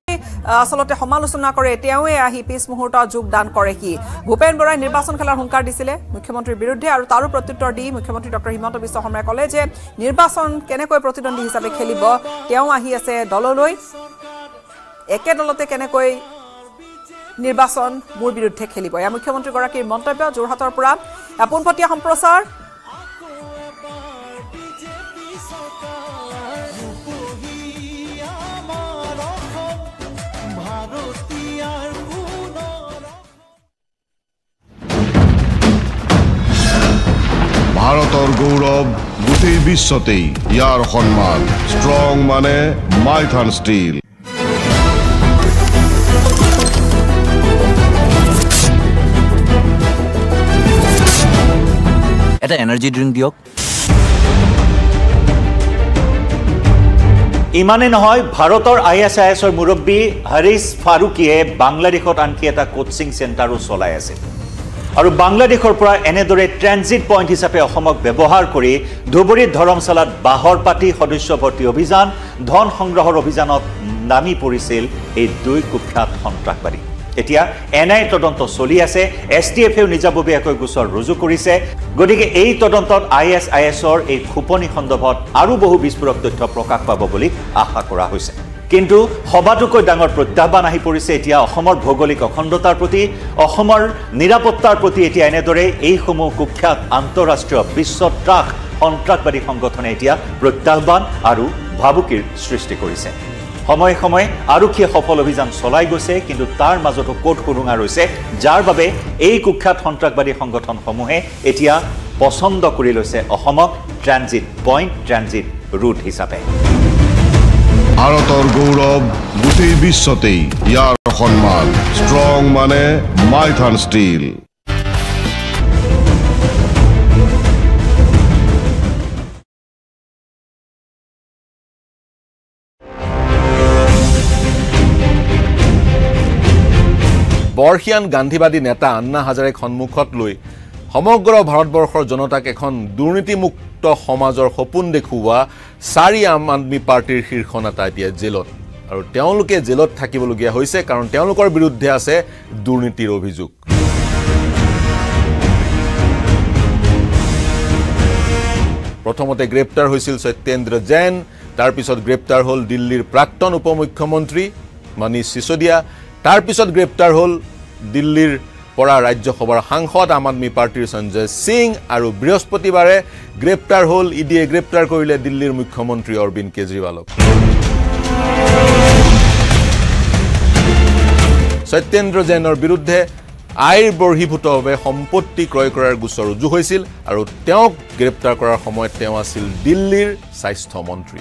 আচলতে সমালোচনা কৰে তেওঁৱে আহি পিছ মুহূৰ্তত যোগদান কৰে কি ভূপেন বৰাই নিৰ্বাচন খেলাৰ হুংকাৰ দিছিলে মুখ্যমন্ত্ৰীৰ বিৰুদ্ধে আৰু তাৰো প্ৰত্যুত্তৰ দি মুখ্যমন্ত্ৰী ডক্টৰ হিমন্ত বিশ্ব শৰ্মাই ক'লে যে নিৰ্বাচন কেনেকৈ প্ৰতিদ্বন্দ্বী হিচাপে খেলিব তেওঁ আহি আছে দললৈ একে দলতে কেনেকৈ নিৰ্বাচন মোৰ বিৰুদ্ধে খেলিব এয়া মুখ্যমন্ত্ৰীগৰাকীৰ মন্তব্য যোৰহাটৰ পৰা পোনপটীয়া সম্প্ৰচাৰ ভাৰতৰ গৌৰৱ গোটেই বিশ্বতেই ইয়াৰ সন্মান ষ্ট্ৰং মানে মাইথান ষ্টীল এটা এনাৰ্জি ড্ৰিংক দিয়ক ইমানেই নহয় ভাৰতৰ আই এছ আই এছৰ মুৰব্বী হৰিশ ফাৰুকীয়ে বাংলাদেশত আনকি এটা কোচিং চেণ্টাৰো চলাই আছিল আৰু বাংলাদেশৰ পৰা এনেদৰে ট্ৰেঞ্জিট পইণ্ট হিচাপে অসমক ব্যৱহাৰ কৰি ধুবুৰীত ধৰমশালাত বাঁহৰ পাতি সদস্য ভৰ্তি অভিযান ধন সংগ্ৰহৰ অভিযানত নামি পৰিছিল এই দুই কুখ্যাত সন্ত্ৰাসবাদী এতিয়া এন আই তদন্ত চলি আছে এছ টি এফেও নিজাববীয়াকৈ গোচৰ ৰুজু কৰিছে গতিকে এই তদন্তত আই এছ আই এছৰ এই খোপনি সন্দৰ্ভত আৰু বহু বিস্ফোৰক তথ্য প্ৰকাশ পাব বুলি আশা কৰা হৈছে কিন্তু সবাতোকৈ ডাঙৰ প্ৰত্যাহ্বান আহি পৰিছে এতিয়া অসমৰ ভৌগোলিক অখণ্ডতাৰ প্ৰতি অসমৰ নিৰাপত্তাৰ প্ৰতি এতিয়া এনেদৰে এইসমূহ কুখ্যাত আন্তঃৰাষ্ট্ৰীয় বিশ্ব ত্ৰাস সন্ত্ৰাসবাদী সংগঠনে এতিয়া প্ৰত্যাহ্বান আৰু ভাবুকিৰ সৃষ্টি কৰিছে সময়ে সময়ে আৰক্ষীয়ে সফল অভিযান চলাই গৈছে কিন্তু তাৰ মাজতো কোট সুৰুঙা ৰৈছে যাৰ বাবে এই কুখ্যাত সন্ত্ৰাসবাদী সংগঠনসমূহে এতিয়া পচন্দ কৰি লৈছে অসমক ট্ৰেঞ্জিট পইণ্ট ট্ৰেঞ্জিট ৰুট হিচাপে ভাৰতৰ গৌৰৱ গোটেই বিশ্বতেই ইয়াৰ সন্মান ষ্ট্ৰং মানে মাইথান ষ্টীল বৰ্ষীয়ান গান্ধীবাদী নেতা আন্না হাজাৰেক সন্মুখত লৈ সমগ্ৰ ভাৰতবৰ্ষৰ জনতাক এখন দুৰ্নীতিমুক্ত সমাজৰ সপোন দেখুওৱা চাৰি আম আদমী পাৰ্টীৰ শীৰ্ষ নেতা এতিয়া জেলত আৰু তেওঁলোকে জেলত থাকিবলগীয়া হৈছে কাৰণ তেওঁলোকৰ বিৰুদ্ধে আছে দুৰ্নীতিৰ অভিযোগ প্ৰথমতে গ্ৰেপ্তাৰ হৈছিল সত্যেন্দ্ৰ জৈন তাৰপিছত গ্ৰেপ্তাৰ হ'ল দিল্লীৰ প্ৰাক্তন উপ মুখ্যমন্ত্ৰী মনীষ সিসোদিয়া তাৰ পিছত গ্ৰেপ্তাৰ হ'ল দিল্লীৰ পৰা ৰাজ্যসভাৰ সাংসদ আম আদমী পাৰ্টীৰ সঞ্জয় সিং আৰু বৃহস্পতিবাৰে গ্ৰেপ্তাৰ হ'ল ই ডিয়ে গ্ৰেপ্তাৰ কৰিলে দিল্লীৰ মুখ্যমন্ত্ৰী অৰবিন্দ কেজৰিৱালক সত্যেন্দ্ৰ জৈনৰ বিৰুদ্ধে আইৰ বৰ্হিভূতভাৱে সম্পত্তি ক্ৰয় কৰাৰ গোচৰ ৰুজু হৈছিল আৰু তেওঁক গ্ৰেপ্তাৰ কৰাৰ সময়ত তেওঁ আছিল দিল্লীৰ স্বাস্থ্যমন্ত্ৰী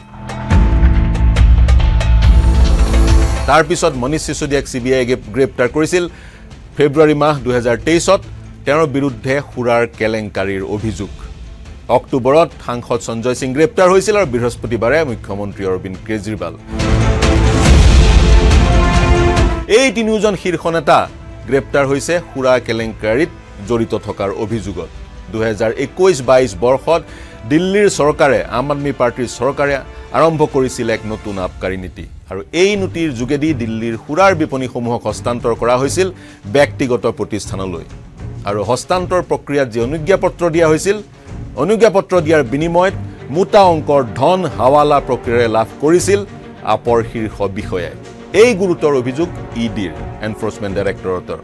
তাৰপিছত মনীষ চিচদিয়াক চি বি আইয়ে গ্ৰেপ্তাৰ কৰিছিল ফেব্ৰুৱাৰী মাহ দুহেজাৰ তেইছত তেওঁৰ বিৰুদ্ধে সুৰাৰ কেলেংকাৰীৰ অভিযোগ অক্টোবৰত সাংসদ সঞ্জয় সিং গ্ৰেপ্তাৰ হৈছিল আৰু বৃহস্পতিবাৰে মুখ্যমন্ত্ৰী অৰবিন্দ কেজৰিৱাল এই তিনিওজন শীৰ্ষ নেতা গ্ৰেপ্তাৰ হৈছে সুৰা কেলেংকাৰীত জড়িত থকাৰ অভিযোগত দুহেজাৰ একৈছ বাইছ বৰ্ষত দিল্লীৰ চৰকাৰে আম আদমী পাৰ্টীৰ চৰকাৰে আৰম্ভ কৰিছিল এক নতুন আবকাৰী নীতি আৰু এই নোটিৰ যোগেদি দিল্লীৰ সুৰাৰ বিপণীসমূহক হস্তান্তৰ কৰা হৈছিল ব্যক্তিগত প্ৰতিষ্ঠানলৈ আৰু হস্তান্তৰ প্ৰক্ৰিয়াত যি অনুজ্ঞাপত্ৰ দিয়া হৈছিল অনুজ্ঞাপত্ৰ দিয়াৰ বিনিময়ত মোটা অংকৰ ধন হাৱালা প্ৰক্ৰিয়াৰে লাভ কৰিছিল আপৰ শীৰ্ষ বিষয়াই এই গুৰুতৰ অভিযোগ ই ডিৰ এনফৰ্চমেণ্ট ডাইৰেক্টৰেটৰ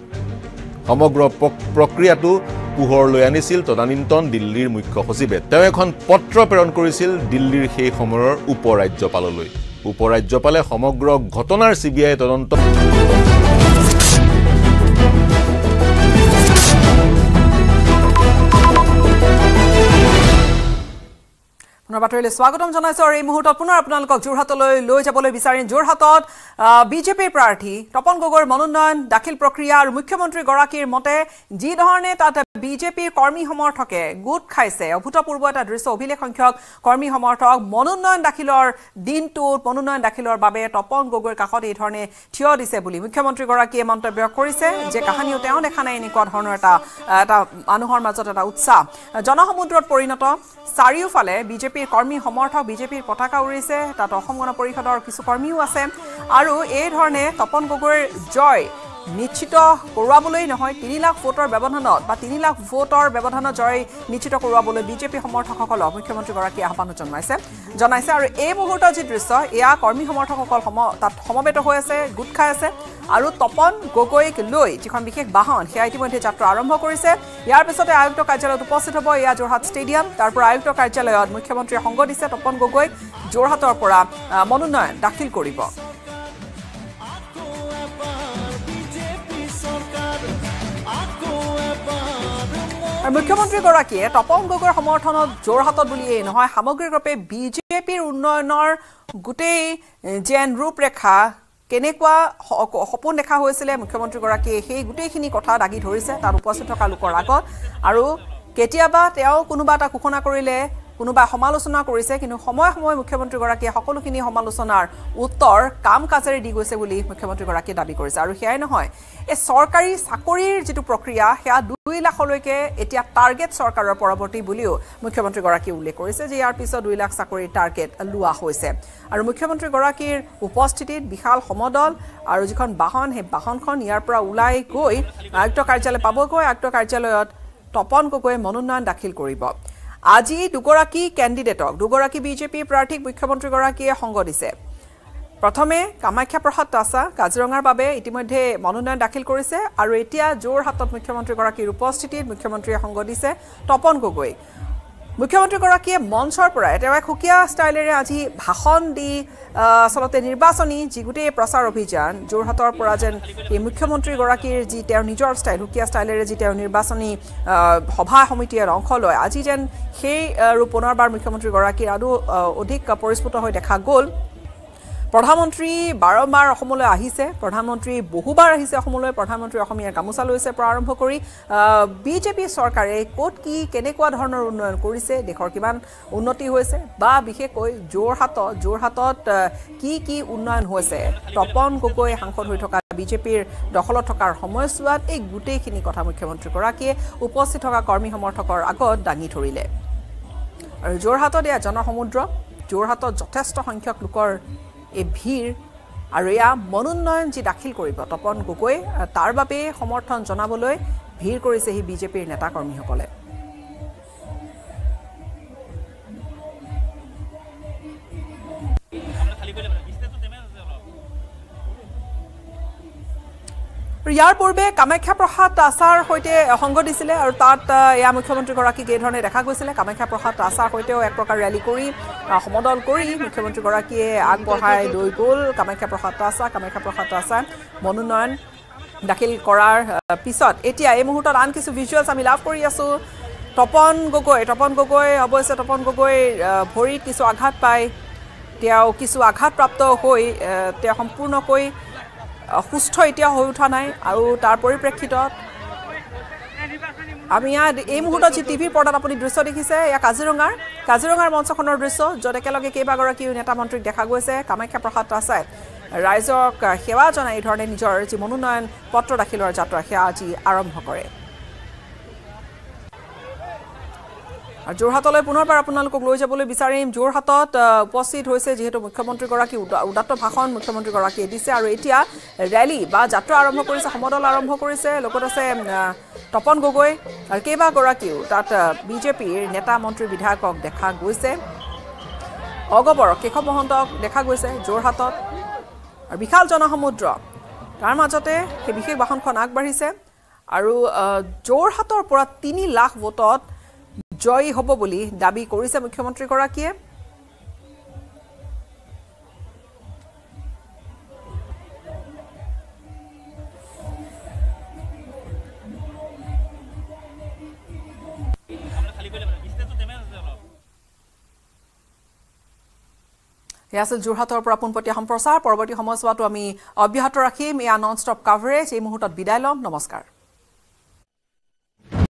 সমগ্ৰ প্ৰক্ৰিয়াটো পোহৰলৈ আনিছিল তদানীন্তন দিল্লীৰ মুখ্য সচিবে তেওঁ এখন পত্ৰ প্ৰেৰণ কৰিছিল দিল্লীৰ সেই সময়ৰ উপ ৰাজ্যপাললৈ উপ ৰাজ্যপালে সমগ্ৰ ঘটনাৰ চি বি আই তদন্ত আপোনাৰ বাতৰিলৈ স্বাগতম জনাইছোঁ আৰু এই মুহূৰ্তত পুনৰ আপোনালোকক যোৰহাটলৈ লৈ যাবলৈ বিচাৰিম যোৰহাটত বিজেপিৰ প্ৰাৰ্থী তপন গগৈৰ মনোনয়ন দাখিল প্ৰক্ৰিয়া আৰু মুখ্যমন্ত্ৰীগৰাকীৰ মতে যিধৰণে তাত বিজেপিৰ কৰ্মী সমৰ্থকে গোট খাইছে অভূতপূৰ্ব এটা দৃশ্য অভিলেখ সংখ্যক কৰ্মী সমৰ্থক মনোনয়ন দাখিলৰ দিনটোত মনোনয়ন দাখিলৰ বাবে তপন গগৈৰ কাষত এইধৰণে থিয় দিছে বুলি মুখ্যমন্ত্ৰীগৰাকীয়ে মন্তব্য কৰিছে যে কাহানিও তেওঁ দেখা নাই এনেকুৱা ধৰণৰ এটা এটা মানুহৰ মাজত এটা উৎসাহ জনসমুদ্ৰত পৰিণত চাৰিওফালে বিজেপিৰ কৰ্মী সমৰ্থক বিজেপিৰ পতাকা উৰিছে তাত অসম গণ পৰিষদৰ কিছু কৰ্মীও আছে আৰু এই ধৰণে তপন গগৈৰ জয় নিশ্চিত কৰোৱাবলৈ নহয় তিনি লাখ ভোটৰ ব্যৱধানত বা তিনি লাখ ভোটৰ ব্যৱধানত জয় নিশ্চিত কৰোৱাবলৈ বিজেপি সমৰ্থকসকলক মুখ্যমন্ত্ৰীগৰাকীয়ে আহ্বান জনাইছে জনাইছে আৰু এই মুহূৰ্তৰ যি দৃশ্য এয়া কৰ্মী সমৰ্থকসকল সম তাত সমবেত হৈ আছে গোট খাই আছে আৰু তপন গগৈক লৈ যিখন বিশেষ বাহন সেয়া ইতিমধ্যে যাত্ৰা আৰম্ভ কৰিছে ইয়াৰ পিছতে আয়ুক্ত কাৰ্যালয়ত উপস্থিত হ'ব এয়া যোৰহাট ষ্টেডিয়াম তাৰ পৰা আয়ুক্ত কাৰ্যালয়ত মুখ্যমন্ত্ৰীয়ে সংগ দিছে তপন গগৈক যোৰহাটৰ পৰা মনোনয়ন দাখিল কৰিব আৰু মুখ্যমন্ত্ৰীগৰাকীয়ে তপন গগৈৰ সমৰ্থনত যোৰহাটত বুলি এই নহয় সামগ্ৰিকৰূপে বিজেপিৰ উন্নয়নৰ গোটেই যেন ৰূপৰেখা কেনেকুৱা সপোন দেখা হৈছিলে মুখ্যমন্ত্ৰীগৰাকীয়ে সেই গোটেইখিনি কথা দাঙি ধৰিছে তাত উপস্থিত থকা লোকৰ আগত আৰু কেতিয়াবা তেওঁ কোনোবা এটা ঘোষণা কৰিলে কোনোবাই সমালোচনা কৰিছে কিন্তু সময়ে সময়ে মুখ্যমন্ত্ৰীগৰাকীয়ে সকলোখিনি সমালোচনাৰ উত্তৰ কাম কাজেৰে দি গৈছে বুলি মুখ্যমন্ত্ৰীগৰাকীয়ে দাবী কৰিছে আৰু সেয়াই নহয় এই চৰকাৰী চাকৰিৰ যিটো প্ৰক্ৰিয়া সেয়া দুই লাখলৈকে এতিয়া টাৰ্গেট চৰকাৰৰ পৰৱৰ্তী বুলিও মুখ্যমন্ত্ৰীগৰাকীয়ে উল্লেখ কৰিছে যে ইয়াৰ পিছত দুই লাখ চাকৰিৰ টাৰ্গেট লোৱা হৈছে আৰু মুখ্যমন্ত্ৰীগৰাকীৰ উপস্থিতিত বিশাল সমদল আৰু যিখন বাহন সেই বাহনখন ইয়াৰ পৰা ওলাই গৈ আয়ুক্ত কাৰ্যালয় পাবগৈ আয়ুক্ত কাৰ্যালয়ত তপন গগৈয়ে মনোনয়ন দাখিল কৰিব আজি দুগৰাকী কেণ্ডিডেটক দুগৰাকী বিজেপি প্ৰাৰ্থীক মুখ্যমন্ত্ৰীগৰাকীয়ে সংগ দিছে প্ৰথমে কামাখ্যা প্ৰসাদ তাছা কাজিৰঙাৰ বাবে ইতিমধ্যে মনোনয়ন দাখিল কৰিছে আৰু এতিয়া যোৰহাটত মুখ্যমন্ত্ৰীগৰাকীৰ উপস্থিতিত মুখ্যমন্ত্ৰীয়ে সংগ দিছে তপন গগৈক মুখ্যমন্ত্ৰীগৰাকীয়ে মঞ্চৰ পৰাই তেওঁ এক সুকীয়া ষ্টাইলেৰে আজি ভাষণ দি আচলতে নিৰ্বাচনী যি গোটেই প্ৰচাৰ অভিযান যোৰহাটৰ পৰা যেন এই মুখ্যমন্ত্ৰীগৰাকীৰ যি তেওঁৰ নিজৰ ষ্টাইল সুকীয়া ষ্টাইলেৰে যি তেওঁ নিৰ্বাচনী সভা সমিতিয়ে অংশ লয় আজি যেন সেই আৰু পুনৰবাৰ মুখ্যমন্ত্ৰীগৰাকীৰ আৰু অধিক পৰিস্ফুট হৈ দেখা গ'ল প্ৰধানমন্ত্ৰী বাৰম্বাৰ অসমলৈ আহিছে প্ৰধানমন্ত্ৰী বহুবাৰ আহিছে অসমলৈ প্ৰধানমন্ত্ৰী অসমীয়াৰ গামোচা লৈছে পৰা আৰম্ভ কৰি বিজেপি চৰকাৰে ক'ত কি কেনেকুৱা ধৰণৰ উন্নয়ন কৰিছে দেশৰ কিমান উন্নতি হৈছে বা বিশেষকৈ যোৰহাটত যোৰহাটত কি কি উন্নয়ন হৈছে তপন গগৈ সাংসদ হৈ থকা বিজেপিৰ দখলত থকাৰ সময়ছোৱাত এই গোটেইখিনি কথা মুখ্যমন্ত্ৰীগৰাকীয়ে উপস্থিত থকা কৰ্মী সমৰ্থকৰ আগত দাঙি ধৰিলে আৰু যোৰহাটত এয়া জনসমুদ্ৰ যোৰহাটত যথেষ্ট সংখ্যক লোকৰ এই ভিৰ আৰু এয়া মনোনয়ন যি দাখিল কৰিব তপন গগৈ তাৰ বাবেই সমৰ্থন জনাবলৈ ভিৰ কৰিছেহি বিজেপিৰ নেতাকৰ্মীসকলে খালি ইয়াৰ পূৰ্বে কামাখ্যা প্ৰসাদ আচাৰ সৈতে সংগ দিছিলে আৰু তাত এয়া মুখ্যমন্ত্ৰীগৰাকীক এইধৰণে দেখা গৈছিলে কামাখ্যা প্ৰসাদ আচাৰ সৈতেও এক প্ৰকাৰ ৰেলী কৰি সমদল কৰি মুখ্যমন্ত্ৰীগৰাকীয়ে আগবঢ়াই লৈ গ'ল কামাখ্যা প্ৰসাদ আচাৰ কামাখ্যা প্ৰসাদ আচাৰ মনোনয়ন দাখিল কৰাৰ পিছত এতিয়া এই মুহূৰ্তত আন কিছু ভিজুৱেলছ আমি লাভ কৰি আছোঁ তপন গগৈ তপন গগৈ অৱশ্যে তপন গগৈৰ ভৰিত কিছু আঘাত পায় তেওঁ কিছু আঘাতপ্ৰাপ্ত হৈ তেওঁ সম্পূৰ্ণকৈ সুস্থ এতিয়া হৈ উঠা নাই আৰু তাৰ পৰিপ্ৰেক্ষিতত আমি ইয়াত এই মুহূৰ্তত যি টিভিৰ পৰ্দাত আপুনি দৃশ্য দেখিছে এয়া কাজিৰঙাৰ কাজিৰঙাৰ মঞ্চখনৰ দৃশ্য য'ত একেলগে কেইবাগৰাকীও নেতা মন্ত্ৰীক দেখা গৈছে কামাখ্যা প্ৰসাদ ৰাছাই ৰাইজক সেৱা জনাই এই ধৰণে নিজৰ যি মনোনয়ন পত্ৰ দাখিলৰ যাত্ৰা সেয়া আজি আৰম্ভ কৰে যোৰহাটলৈ পুনৰবাৰ আপোনালোকক লৈ যাবলৈ বিচাৰিম যোৰহাটত উপস্থিত হৈছে যিহেতু মুখ্যমন্ত্ৰীগৰাকী উদাত্ত ভাষণ মুখ্যমন্ত্ৰীগৰাকীয়ে দিছে আৰু এতিয়া ৰেলী বা যাত্ৰা আৰম্ভ কৰিছে সমদল আৰম্ভ কৰিছে লগত আছে তপন গগৈ আৰু কেইবাগৰাকীও তাত বিজেপিৰ নেতা মন্ত্ৰী বিধায়কক দেখা গৈছে অগবৰ কেশৱ মহন্তক দেখা গৈছে যোৰহাটত আৰু বিশাল জনসমুদ্ৰ তাৰ মাজতে সেই বিশেষ বাহনখন আগবাঢ়িছে আৰু যোৰহাটৰ পৰা তিনি লাখ ভোটত জয়ী হ'ব বুলি দাবী কৰিছে মুখ্যমন্ত্ৰীগৰাকীয়ে এয়া আছিল যোৰহাটৰ পৰা পোনপটীয়া সম্প্ৰচাৰ পৰৱৰ্তী সময়ছোৱাটো আমি অব্যাহত ৰাখিম এয়া নন ষ্টপ কাভাৰেজ এই মুহূৰ্তত বিদায় ল'ম নমস্কাৰ